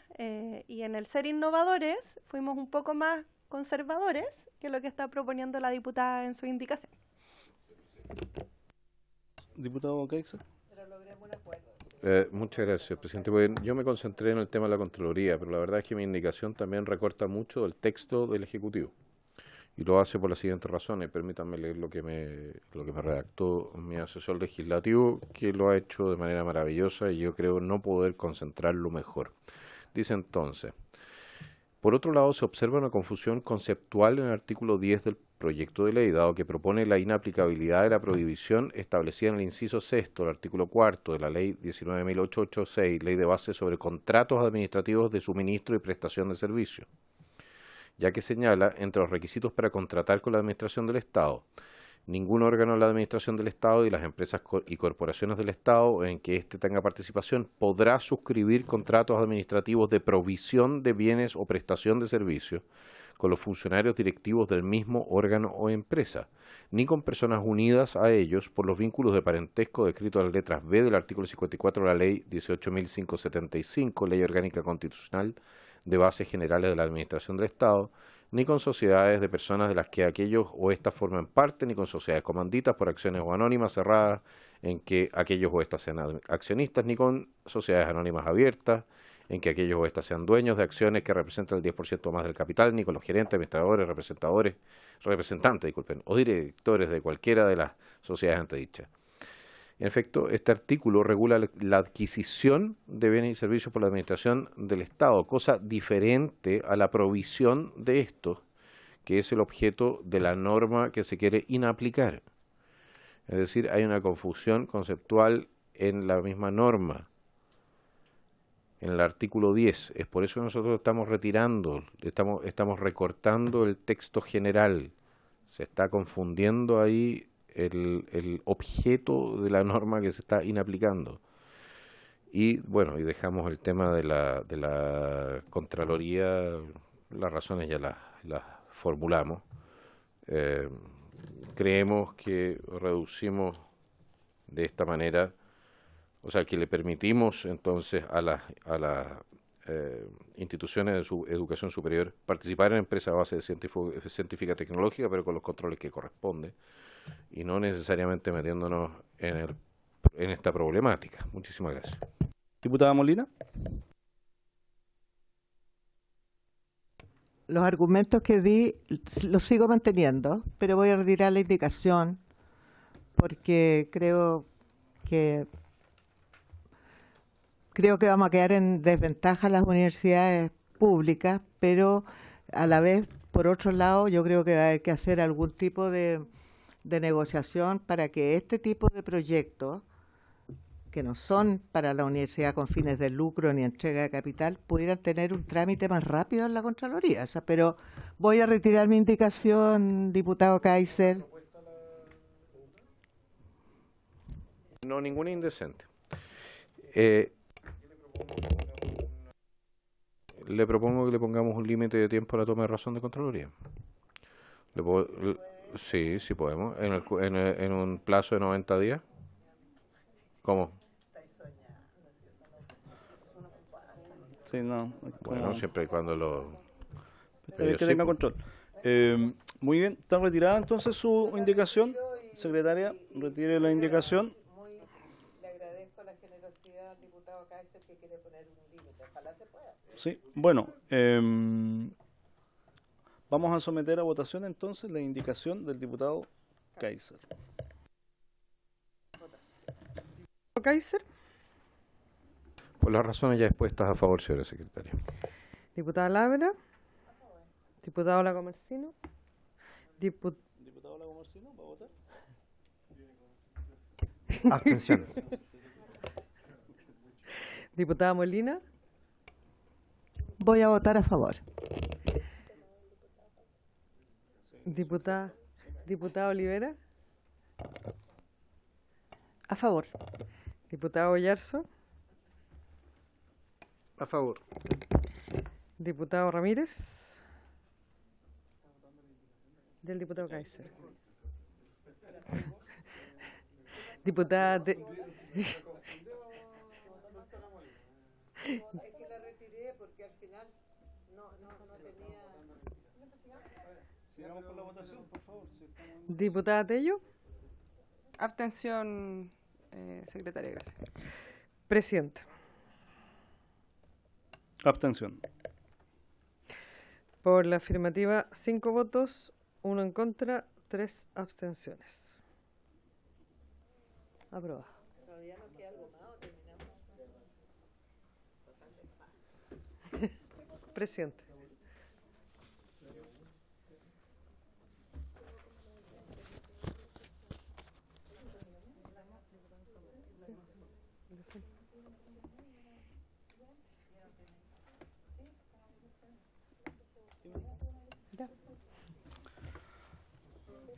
y en el ser innovadores fuimos un poco más conservadores que lo que está proponiendo la diputada en su indicación. Diputado eh, muchas gracias, presidente. Pues, yo me concentré en el tema de la Contraloría, pero la verdad es que mi indicación también recorta mucho el texto del Ejecutivo. Y lo hace por las siguientes razones. Permítanme leer lo que me, lo que me redactó mi asesor legislativo, que lo ha hecho de manera maravillosa y yo creo no poder concentrarlo mejor. Dice entonces, por otro lado, se observa una confusión conceptual en el artículo 10 del proyecto de ley, dado que propone la inaplicabilidad de la prohibición establecida en el inciso sexto del artículo cuarto de la Ley 19.886, Ley de Base sobre Contratos Administrativos de Suministro y Prestación de Servicios, ya que señala entre los requisitos para contratar con la Administración del Estado ningún órgano de la Administración del Estado y las empresas y corporaciones del Estado en que éste tenga participación podrá suscribir contratos administrativos de provisión de bienes o prestación de servicios con los funcionarios directivos del mismo órgano o empresa, ni con personas unidas a ellos por los vínculos de parentesco descritos en las letras B del artículo 54 de la Ley 18.575, Ley Orgánica Constitucional de Bases Generales de la Administración del Estado, ni con sociedades de personas de las que aquellos o estas formen parte, ni con sociedades comanditas por acciones o anónimas cerradas en que aquellos o estas sean accionistas, ni con sociedades anónimas abiertas en que aquellos o estas sean dueños de acciones que representan el 10% o más del capital, ni con los gerentes, administradores, representadores, representantes, disculpen, o directores de cualquiera de las sociedades antedichas. En efecto, este artículo regula la adquisición de bienes y servicios por la Administración del Estado, cosa diferente a la provisión de esto, que es el objeto de la norma que se quiere inaplicar. Es decir, hay una confusión conceptual en la misma norma, en el artículo 10. Es por eso que nosotros estamos retirando, estamos recortando el texto general. Se está confundiendo ahí el, objeto de la norma que se está inaplicando. Y bueno, y dejamos el tema de la, de la Contraloría, las razones ya las, las formulamos. Eh, creemos que reducimos de esta manera, o sea, que le permitimos entonces a las, a eh, instituciones de su educación superior participar en empresas a base de científica tecnológica, pero con los controles que corresponde y no necesariamente metiéndonos en, esta problemática. Muchísimas gracias. Diputada Molina. Los argumentos que di los sigo manteniendo, pero voy a retirar la indicación porque creo que creo que vamos a quedar en desventaja las universidades públicas, pero a la vez, por otro lado, yo creo que hay que hacer algún tipo de de negociación para que este tipo de proyectos, que no son para la universidad con fines de lucro ni entrega de capital, pudieran tener un trámite más rápido en la Contraloría. pero voy a retirar mi indicación, diputado Kaiser. No, ninguna indecente. Eh, le propongo que le pongamos un límite de tiempo a la toma de razón de Contraloría. Sí, sí podemos. En, el, en, eh, en un plazo de 90 días. ¿Cómo? Sí, no. Bueno, siempre y cuando lo... que tenga pues. control. Eh, muy bien, ¿está retirada entonces su indicación? Secretaria, retire la indicación. Muy, le agradezco la generosidad al diputado Cáceres que quiere poner un límite. Ojalá se pueda. Sí, bueno, eh, Vamos a someter a votación entonces la indicación del diputado Kaiser. Kaiser. Por las razones ya expuestas a favor, señora secretaria. Diputada Labra. Diputado Lagomercino. Diputado Lagomercino, ¿va a votar? Abstenciones. Diputada Molina. Voy a votar a favor. Diputada, Olivera. A favor. Diputado Ollarzo. A favor. Diputado Ramírez. Del diputado Kaiser. Diputada... Diputada Tello. Abstención, eh, secretaria, gracias. Presidente. Abstención. Por la afirmativa, cinco votos, uno en contra, tres abstenciones. Aprobado. Presidente.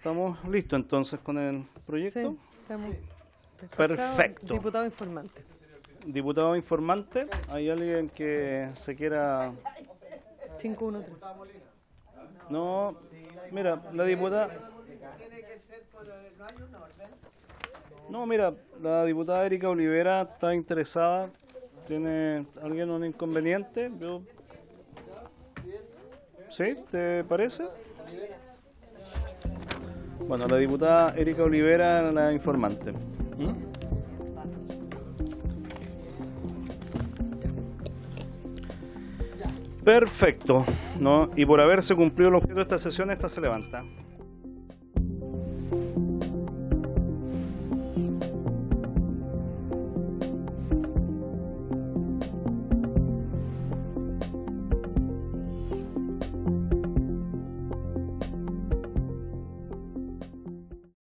¿Estamos listos entonces con el proyecto? Perfecto. Diputado informante. Diputado informante, ¿hay alguien que se quiera...? 513. No, mira, la diputada... No, mira, la diputada Erika Olivera está interesada. ¿Tiene alguien un inconveniente? ¿Sí? ¿Te parece? Bueno, la diputada Erika Olivera, la informante. ¿Mm? Perfecto. ¿no? Y por haberse cumplido el objeto de esta sesión, esta se levanta.